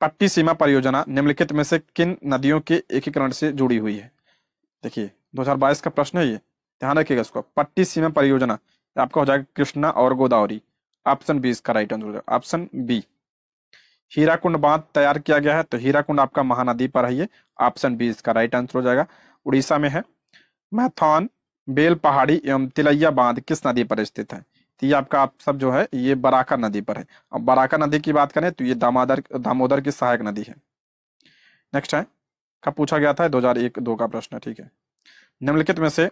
पट्टी सीमा परियोजना निम्नलिखित में से किन नदियों के एकीकरण से जुड़ी हुई है देखिए 2022 का प्रश्न है ये ध्यान रखिएगा इसको पट्टी सीमा परियोजना आपका हो जाएगा कृष्णा और गोदावरी ऑप्शन बी इसका right answer option B Hirakud बांध तैयार किया गया है तो हीराकुंड आपका महानदी पर है ये ऑप्शन बी इसका राइट आंसर हो जाएगा उड़ीसा में है मैथान बेल पहाड़ी एवं तिलैया बांध किस नदी पर स्थित है तो ये आपका आप सब जो है ये बराका नदी पर है अब बराका नदी की बात करें तो ये दामोदर दामोदर की सहायक नदी है नेक्स्ट है का पूछा गया था दो हजार एक दो का प्रश्न ठीक है निम्नलिखित में से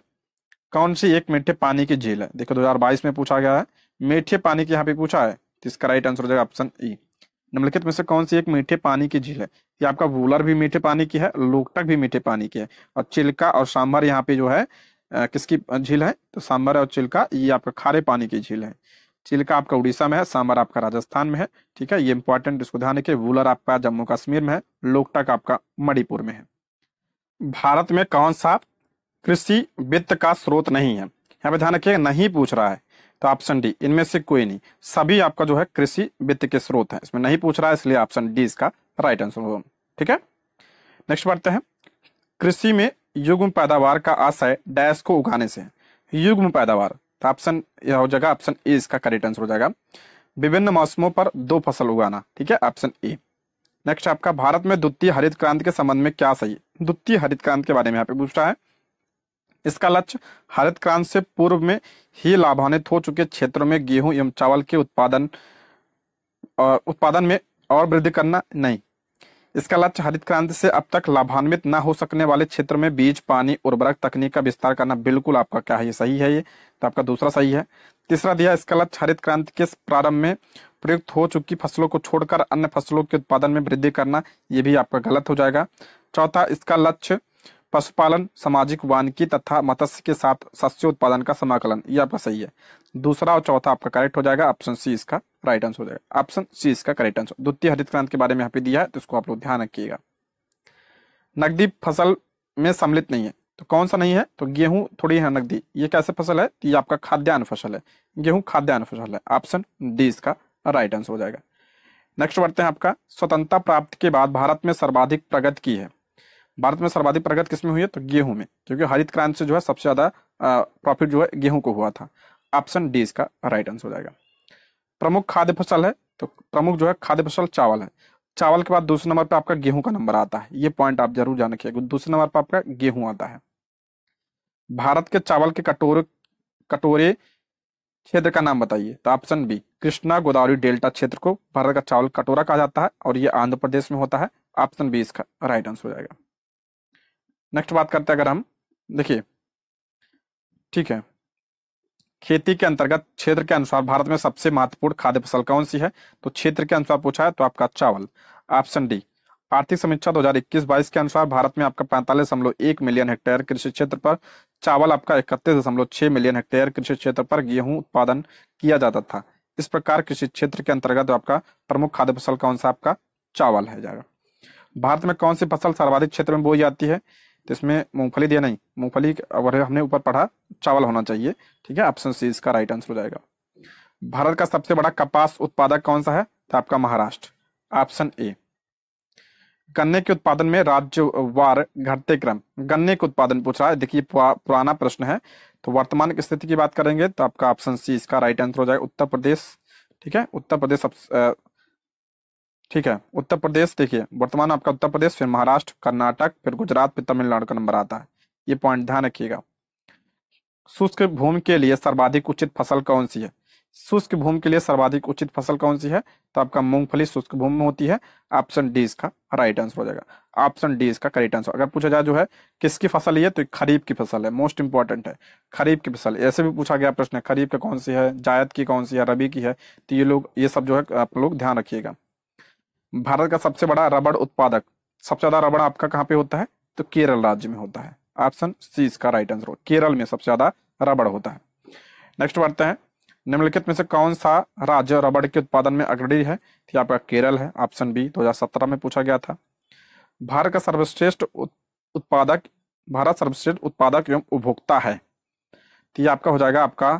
कौन सी एक मीठे पानी की झील है देखो 2022 में पूछा गया है मीठे पानी की यहाँ पे पूछा है तो इसका राइट आंसर हो जाएगा ऑप्शन ई निम्नलिखित में से कौन सी एक मीठे पानी की झील है ये आपका वूलर भी मीठे पानी की है लोकटक भी मीठे पानी की है और चिल्का और सांभर यहाँ पे जो है किसकी झील है तो सांबर और चिल्का ये आपका खारे पानी की झील है चिल्का आपका उड़ीसा में है सांबर आपका राजस्थान में है ठीक है ये इंपॉर्टेंट इसको ध्यान रखिए वूलर आपका जम्मू कश्मीर में है लोकटक आपका मणिपुर में है भारत में कौन सा कृषि वित्त का स्रोत नहीं है यहाँ पे ध्यान रखिए नहीं पूछ रहा है तो ऑप्शन डी इनमें से कोई नहीं सभी आपका जो है कृषि वित्त के स्रोत है इसमें नहीं पूछ रहा है इसलिए ऑप्शन डी इसका राइट आंसर होगा ठीक है नेक्स्ट बढ़ते हैं कृषि में युग्म पैदावार का आशय डैश को उगाने से युग्म पैदावार ऑप्शन तो यह हो जाएगा ऑप्शन ए इसका करेक्ट आंसर हो जाएगा विभिन्न मौसमों पर दो फसल उगाना ठीक है ऑप्शन ए नेक्स्ट आपका भारत में द्वितीय हरित क्रांति के संबंध में क्या सही द्वितीय हरित क्रांति के बारे में यहाँ पे पूछ रहा है इसका लक्ष्य हरित क्रांति से पूर्व में ही लाभान्वित हो चुके क्षेत्रों में गेहूं एवं चावल के उत्पादन और उत्पादन में और वृद्धि करना नहीं इसका लक्ष्य हरित क्रांति से अब तक लाभान्वित न हो सकने वाले क्षेत्र में बीज पानी उर्वरक तकनीक का विस्तार करना बिल्कुल आपका क्या है ये सही है ये तो आपका दूसरा सही है तीसरा दिया इसका लक्ष्य हरित क्रांति के प्रारंभ में प्रयुक्त हो चुकी फसलों को छोड़कर अन्य फसलों के उत्पादन में वृद्धि करना ये भी आपका गलत हो जाएगा चौथा इसका लक्ष्य पशुपालन सामाजिक वानिकी तथा मत्स्य के साथ सस्य उत्पादन का समाकलन ये आपका सही है दूसरा और चौथा आपका करेक्ट हो जाएगा ऑप्शन सी इसका राइट आंसर हो जाएगा ऑप्शन सी इसका करेक्ट आंसर द्वितीय हरित क्रांति के बारे में यहाँ पे दिया है तो इसको आप लोग ध्यान रखिएगा नकदी फसल में सम्मिलित नहीं है तो कौन सा नहीं है तो गेहूं थोड़ी है नकदी ये कैसे फसल है तो ये आपका खाद्यान्न फसल है गेहूं खाद्यान्न फसल है ऑप्शन डी इसका राइट आंसर हो जाएगा नेक्स्ट बढ़ते हैं आपका स्वतंत्रता प्राप्त के बाद भारत में सर्वाधिक प्रगति की है भारत में सर्वाधिक प्रगति किसमें हुई है तो गेहूं में क्योंकि हरित क्रांति से जो है सबसे ज्यादा प्रॉफिट जो है गेहूं को हुआ था ऑप्शन डी इसका राइट आंसर हो जाएगा प्रमुख खाद्य फसल है तो प्रमुख जो है खाद्य फसल चावल है चावल के बाद दूसरे नंबर पर आपका गेहूं का नंबर आता है ये पॉइंट आप जरूर जान रखिएगा दूसरे नंबर पर आपका गेहूं आता है भारत के चावल के कटोरे कटोरे क्षेत्र का नाम बताइए तो option B Krishna Godavari delta क्षेत्र को भारत का चावल कटोरा कहा जाता है और ये आंध्र प्रदेश में होता है ऑप्शन बी इसका राइट आंसर हो जाएगा नेक्स्ट बात करते हैं अगर हम देखिए ठीक है खेती के अंतर्गत क्षेत्र के अनुसार भारत में सबसे महत्वपूर्ण खाद्य फसल कौन सी है तो क्षेत्र के अनुसार पूछा है तो आपका चावल ऑप्शन डी आर्थिक समीक्षा 2021-22 के अनुसार भारत में आपका पैंतालीस दशमलव एक मिलियन हेक्टेयर कृषि क्षेत्र पर चावल आपका इकतीस दशमलव छह मिलियन हेक्टेयर कृषि क्षेत्र पर गेहूं उत्पादन किया जाता था इस प्रकार कृषि क्षेत्र के अंतर्गत आपका प्रमुख खाद्य फसल कौन सा आपका चावल है जाएगा भारत में कौन सी फसल सर्वाधिक क्षेत्र में बोई जाती है तो इसमें मूंगफली दिया नहीं मूंगफली हमने ऊपर पढ़ा चावल होना चाहिए ठीक है ऑप्शन सी इसका राइट आंसर हो जाएगा भारत का सबसे बड़ा कपास उत्पादक कौन सा है तो आपका महाराष्ट्र ऑप्शन ए गन्ने के उत्पादन में राज्यवार घटते क्रम गन्ने के उत्पादन पूछ रहा है देखिए पुराना प्रश्न है तो वर्तमान की स्थिति की बात करेंगे तो आपका ऑप्शन सी इसका राइट आंसर हो जाएगा उत्तर प्रदेश ठीक है उत्तर प्रदेश ठीक है उत्तर प्रदेश देखिए वर्तमान आपका उत्तर प्रदेश फिर महाराष्ट्र कर्नाटक फिर गुजरात फिर तमिलनाडु का नंबर आता है ये पॉइंट ध्यान रखिएगा शुष्क भूमि के लिए सर्वाधिक उचित फसल कौन सी है शुष्क भूमि के लिए सर्वाधिक उचित फसल कौन सी है तो आपका मूंगफली शुष्क भूमि में होती है ऑप्शन डी इसका राइट आंसर हो जाएगा ऑप्शन डी इसका करेक्ट आंसर अगर पूछा जाए जो है किसकी फसल है तो खरीफ की फसल है मोस्ट इंपॉर्टेंट है खरीफ की फसल ऐसे भी पूछा गया प्रश्न है खरीफ का कौन सी है जायद की कौन सी है रबी की है तो ये लोग ये सब जो है आप लोग ध्यान रखिएगा भारत का सबसे बड़ा रबड़ उत्पादक सबसे ज्यादा रबड़ आपका कहाँ पे होता है तो केरल राज्य में होता है ऑप्शन सी इसका राइट आंसर होगा केरल में सबसे ज्यादा रबड़ होता है नेक्स्ट बढ़ते हैं निम्नलिखित में से कौन सा राज्य रबड़ के उत्पादन में अग्रणी है तो आपका केरल है ऑप्शन बी 2017 में पूछा गया था भारत का सर्वश्रेष्ठ उत्पादक भारत सर्वश्रेष्ठ उत्पादक एवं उपभोक्ता है तो ये आपका हो जाएगा आपका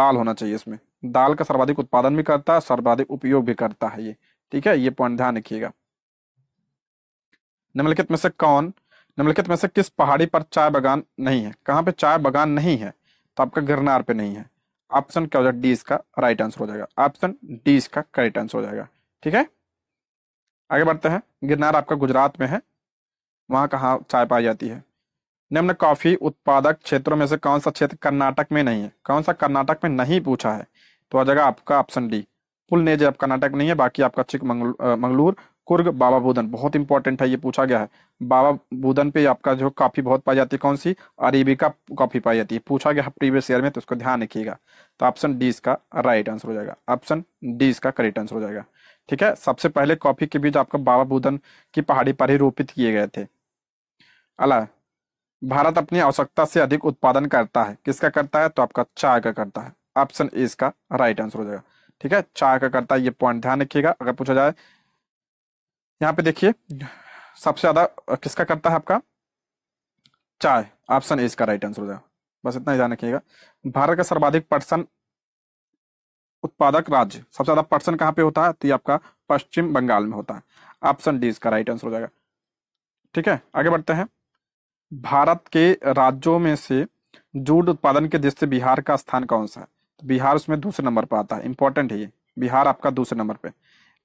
दाल होना चाहिए इसमें दाल का सर्वाधिक उत्पादन भी करता है सर्वाधिक उपयोग भी करता है ये ठीक है ये पॉइंट ध्यान रखिएगा निम्नलिखित में से कौन निम्नलिखित में से किस पहाड़ी पर चाय बागान नहीं है कहाँ पे चाय बागान नहीं है तो आपका गिरनार पे नहीं है ऑप्शन क्या हो जाएगा डी इसका राइट आंसर हो जाएगा ऑप्शन डी इसका करेक्ट आंसर हो जाएगा ठीक है आगे बढ़ते हैं गिरनार आपका गुजरात में है वहां कहाँ चाय पाई जाती है निम्न कॉफी उत्पादक क्षेत्रों में से कौन सा क्षेत्र कर्नाटक में नहीं है कौन सा कर्नाटक में नहीं पूछा है तो आ जाएगा आपका ऑप्शन डी फुल नेज है आपका नाटक नहीं है बाकी आपका चिक मंगलूर कुर्ग बाबा बुधन बहुत इंपॉर्टेंट है ये पूछा गया है बाबा बुदन पे आपका जो कॉफी बहुत पाई जाती है कौन सी अरेबिका कॉफी पाई जाती है पूछा गया है प्रीवियस ईयर में तो उसको ध्यान रखिएगा तो ऑप्शन डी इसका राइट आंसर हो जाएगा ऑप्शन डी इसका करेक्ट आंसर हो जाएगा ठीक है सबसे पहले कॉफी के बीज आपका बाबा भूदन की पहाड़ी पर ही रोपित किए गए थे अला भारत अपनी आवश्यकता से अधिक उत्पादन करता है किसका करता है तो आपका चाय का करता है ऑप्शन ए इसका राइट आंसर हो जाएगा ठीक है चार का करता है ये पॉइंट ध्यान रखिएगा अगर पूछा जाए यहाँ पे देखिए सबसे ज्यादा किसका करता है आपका चाय ऑप्शन ए इसका राइट आंसर हो जाएगा बस इतना ही ध्यान रखिएगा भारत का सर्वाधिक पटसन उत्पादक राज्य सबसे ज्यादा पटसन कहाँ पे होता है तो ये आपका पश्चिम बंगाल में होता है ऑप्शन डी इसका राइट आंसर हो जाएगा ठीक है आगे बढ़ते हैं भारत के राज्यों में से जूट उत्पादन के दृष्टि बिहार का स्थान कौन सा है तो बिहार उसमें दूसरे नंबर पर आता है इंपॉर्टेंट है ये बिहार आपका दूसरे नंबर पे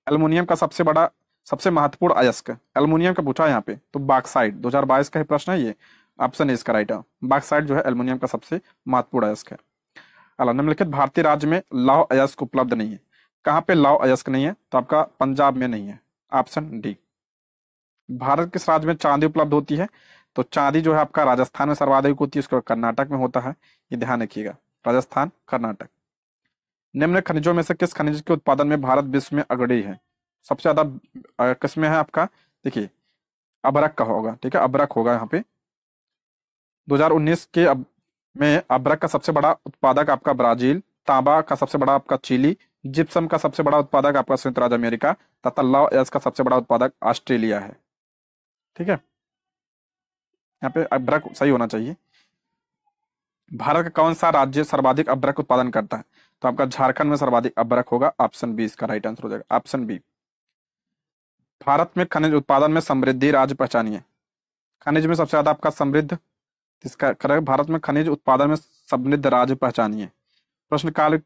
एलुमिनियम का सबसे बड़ा सबसे महत्वपूर्ण अयस्क एलुमिनियम का पूछा यहाँ पे तो बाक्साइड 2022 का ही प्रश्न है ये ऑप्शन इसका राइट है बाक्साइड जो है एलुमिनियम का सबसे महत्वपूर्ण अयस्क है अला निम्नलिखित भारतीय राज्य में लाव अयस्क उपलब्ध नहीं है कहाँ पे लौह अयस्क नहीं है तो आपका पंजाब में नहीं है ऑप्शन डी भारत किस राज्य में चांदी उपलब्ध होती है तो चांदी जो है आपका राजस्थान में सर्वाधिक होती है उसके बाद कर्नाटक में होता है ये ध्यान रखिएगा राजस्थान कर्नाटक निम्न खनिजों में से किस खनिज के उत्पादन में भारत विश्व में अग्रणी है सबसे ज्यादा किसमें है आपका देखिए अबरक का होगा ठीक है अबरक होगा यहाँ पे 2019 के अब में अबरक का सबसे बड़ा उत्पादक आपका ब्राजील तांबा का सबसे बड़ा आपका चिली जिप्सम का सबसे बड़ा उत्पादक आपका संयुक्त राज्य अमेरिका तथा लव एस का सबसे बड़ा उत्पादक ऑस्ट्रेलिया है ठीक है यहाँ पे अब्रक सही होना चाहिए भारत का कौन सा राज्य सर्वाधिक अभ्रक उत्पादन करता है तो आपका झारखंड में सर्वाधिक अभ्रक होगा ऑप्शन बी इसका राइट आंसर हो जाएगा ऑप्शन बी भारत में खनिज उत्पादन में समृद्धि राज्य पहचानिए खनिज में सबसे ज्यादा आपका समृद्ध इसका भारत में खनिज उत्पादन में समृद्ध राज्य पहचानिए काल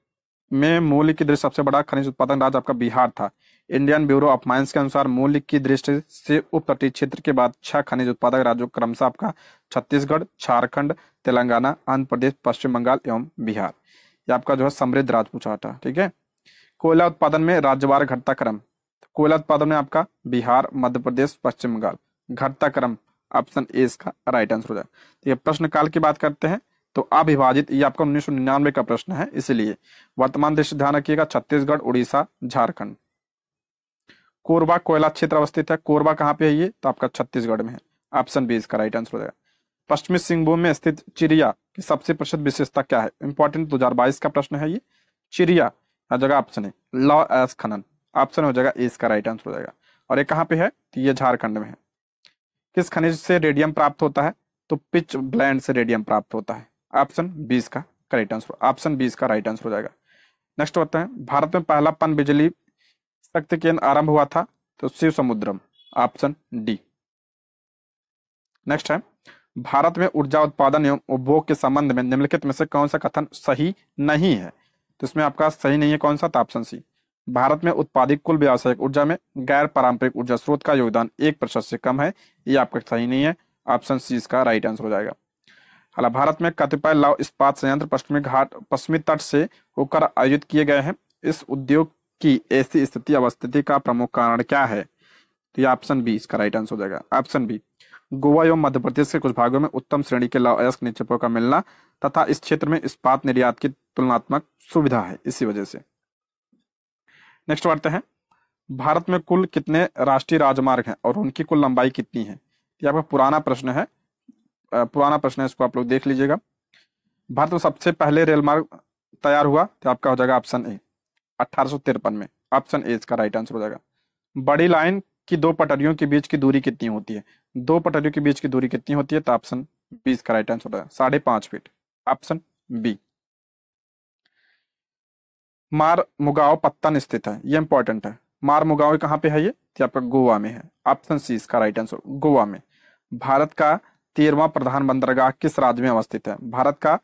में मूल्य की दृष्टि सबसे बड़ा खनिज उत्पादन राज्य आपका बिहार था इंडियन ब्यूरो ऑफ माइंस के अनुसार मूल्य की दृष्टि से उप क्षेत्र के बाद छह खनिज उत्पादक राज्यों क्रमशः आपका छत्तीसगढ़ झारखंड तेलंगाना आंध्र प्रदेश पश्चिम बंगाल एवं बिहार ये आपका जो है समृद्ध राज पूछा था ठीक है कोयला उत्पादन में राज्यवार घटता क्रम कोयला उत्पादन में आपका बिहार मध्य प्रदेश पश्चिम बंगाल घटता क्रम ऑप्शन ए इसका राइट आंसर हो जाए तो ये प्रश्न काल की बात करते हैं तो अभिभाजित ये आपका उन्नीस सौ निन्यानवे का प्रश्न है इसीलिए वर्तमान देश ध्यान रखिएगा छत्तीसगढ़ उड़ीसा झारखंड कोरबा कोयला क्षेत्र अवस्थित है कोरबा कहाँ पे है ये तो आपका छत्तीसगढ़ में है ऑप्शन बी इसका राइट आंसर हो जाएगा पश्चिमी सिंहभूम में स्थित चिड़िया की सबसे प्रसिद्ध विशेषता क्या है इंपॉर्टेंट बाईस का प्रश्न है ये चिड़िया यहाँ जाएगा ऑप्शन है लॉ एस खनन ऑप्शन हो जाएगा इसका राइट आंसर हो जाएगा और ये कहाँ पे है तो ये झारखंड में है किस खनिज से रेडियम प्राप्त होता है तो पिच ब्लैंड से रेडियम प्राप्त होता है ऑप्शन बीस का करेक्ट आंसर ऑप्शन बीस का राइट आंसर हो जाएगा नेक्स्ट होता है भारत में पहला पन बिजली शक्ति केंद्र आरंभ हुआ था तो Shivasamudram option D next है भारत में ऊर्जा उत्पादन एवं उपभोग के संबंध में निम्नलिखित में से कौन सा कथन सही नहीं है तो इसमें आपका सही नहीं है कौन सा तो ऑप्शन सी भारत में उत्पादित कुल व्यावसायिक ऊर्जा में गैर पारंपरिक ऊर्जा स्रोत का योगदान एक प्रतिशत से कम है ये आपका सही नहीं है ऑप्शन सी इसका राइट आंसर हो जाएगा हालांकि भारत में कतिपय लाव इस्पात संयंत्र पश्चिमी घाट पश्चिमी तट से होकर आयोजित किए गए हैं इस उद्योग की ऐसी स्थिति अवस्थिति का प्रमुख कारण क्या है तो ये ऑप्शन बी इसका राइट आंसर हो जाएगा ऑप्शन बी गोवा एवं मध्य प्रदेश के कुछ भागों में उत्तम श्रेणी के लौह अयस्क निक्षेपों का मिलना तथा इस क्षेत्र में इस्पात निर्यात की तुलनात्मक सुविधा है इसी वजह से नेक्स्ट बढ़ते हैं भारत में कुल कितने राष्ट्रीय राजमार्ग हैं और उनकी कुल लंबाई कितनी है यह आपका पुराना प्रश्न है पुराना प्रश्न है इसको आप लोग देख लीजिएगा भारत में सबसे पहले रेल मार्ग तैयार हुआ तो आपका हो जाएगा ऑप्शन ए अठारह में ऑप्शन ए इसका राइट आंसर हो जाएगा बड़ी लाइन की दो पटरियों के बीच की दूरी कितनी होती है दो पटरियों के बीच की दूरी कितनी होती है तो ऑप्शन बी इसका राइट आंसर होता है साढ़े पांच फीट ऑप्शन बी मार मुगाव पत्तन स्थित है ये इंपॉर्टेंट है मार मुगाव कहाँ पे है ये तो आपका गोवा में है ऑप्शन सी इसका राइट आंसर गोवा में भारत का तेरवा प्रधान बंदरगाह किस राज्य में अवस्थित है भारत का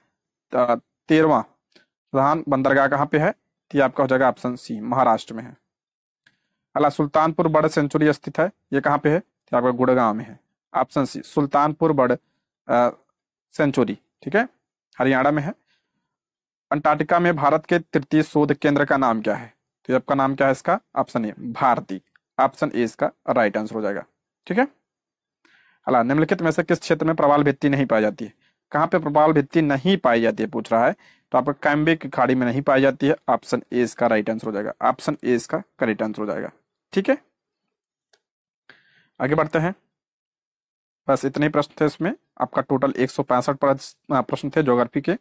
तेरवा प्रधान बंदरगाह कहाँ पे है तो आपका हो जाएगा ऑप्शन सी महाराष्ट्र में है अला सुल्तानपुर बर्ड सेंचुरी स्थित है ये कहाँ पे है तो आपका गुड़गांव में है option C Sultanpur bird sanctuary ठीक है हरियाणा में है अंटार्कटिका में भारत के तृतीय शोध केंद्र का नाम क्या है तो आपका नाम क्या है इसका option A Bharti option A इसका राइट आंसर हो जाएगा ठीक है अला निम्नलिखित में से किस क्षेत्र में प्रवाल भित्ति नहीं पाई जाती है कहाँ पे प्रवाल भित्ति नहीं पाई जाती है पूछ रहा है तो आपका कैम्बे की खाड़ी में नहीं पाई जाती है ऑप्शन ए इसका राइट आंसर हो जाएगा ऑप्शन ए इसका करेक्ट आंसर हो जाएगा ठीक है आगे बढ़ते हैं बस इतने ही प्रश्न थे इसमें आपका टोटल एक प्रश्न थे ज्योग्राफी के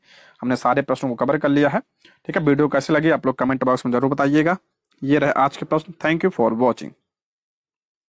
हमने सारे प्रश्नों को कवर कर लिया है ठीक है वीडियो कैसे लगी आप लोग कमेंट बॉक्स में जरूर बताइएगा ये रहे आज के प्रश्न थैंक यू फॉर वॉचिंग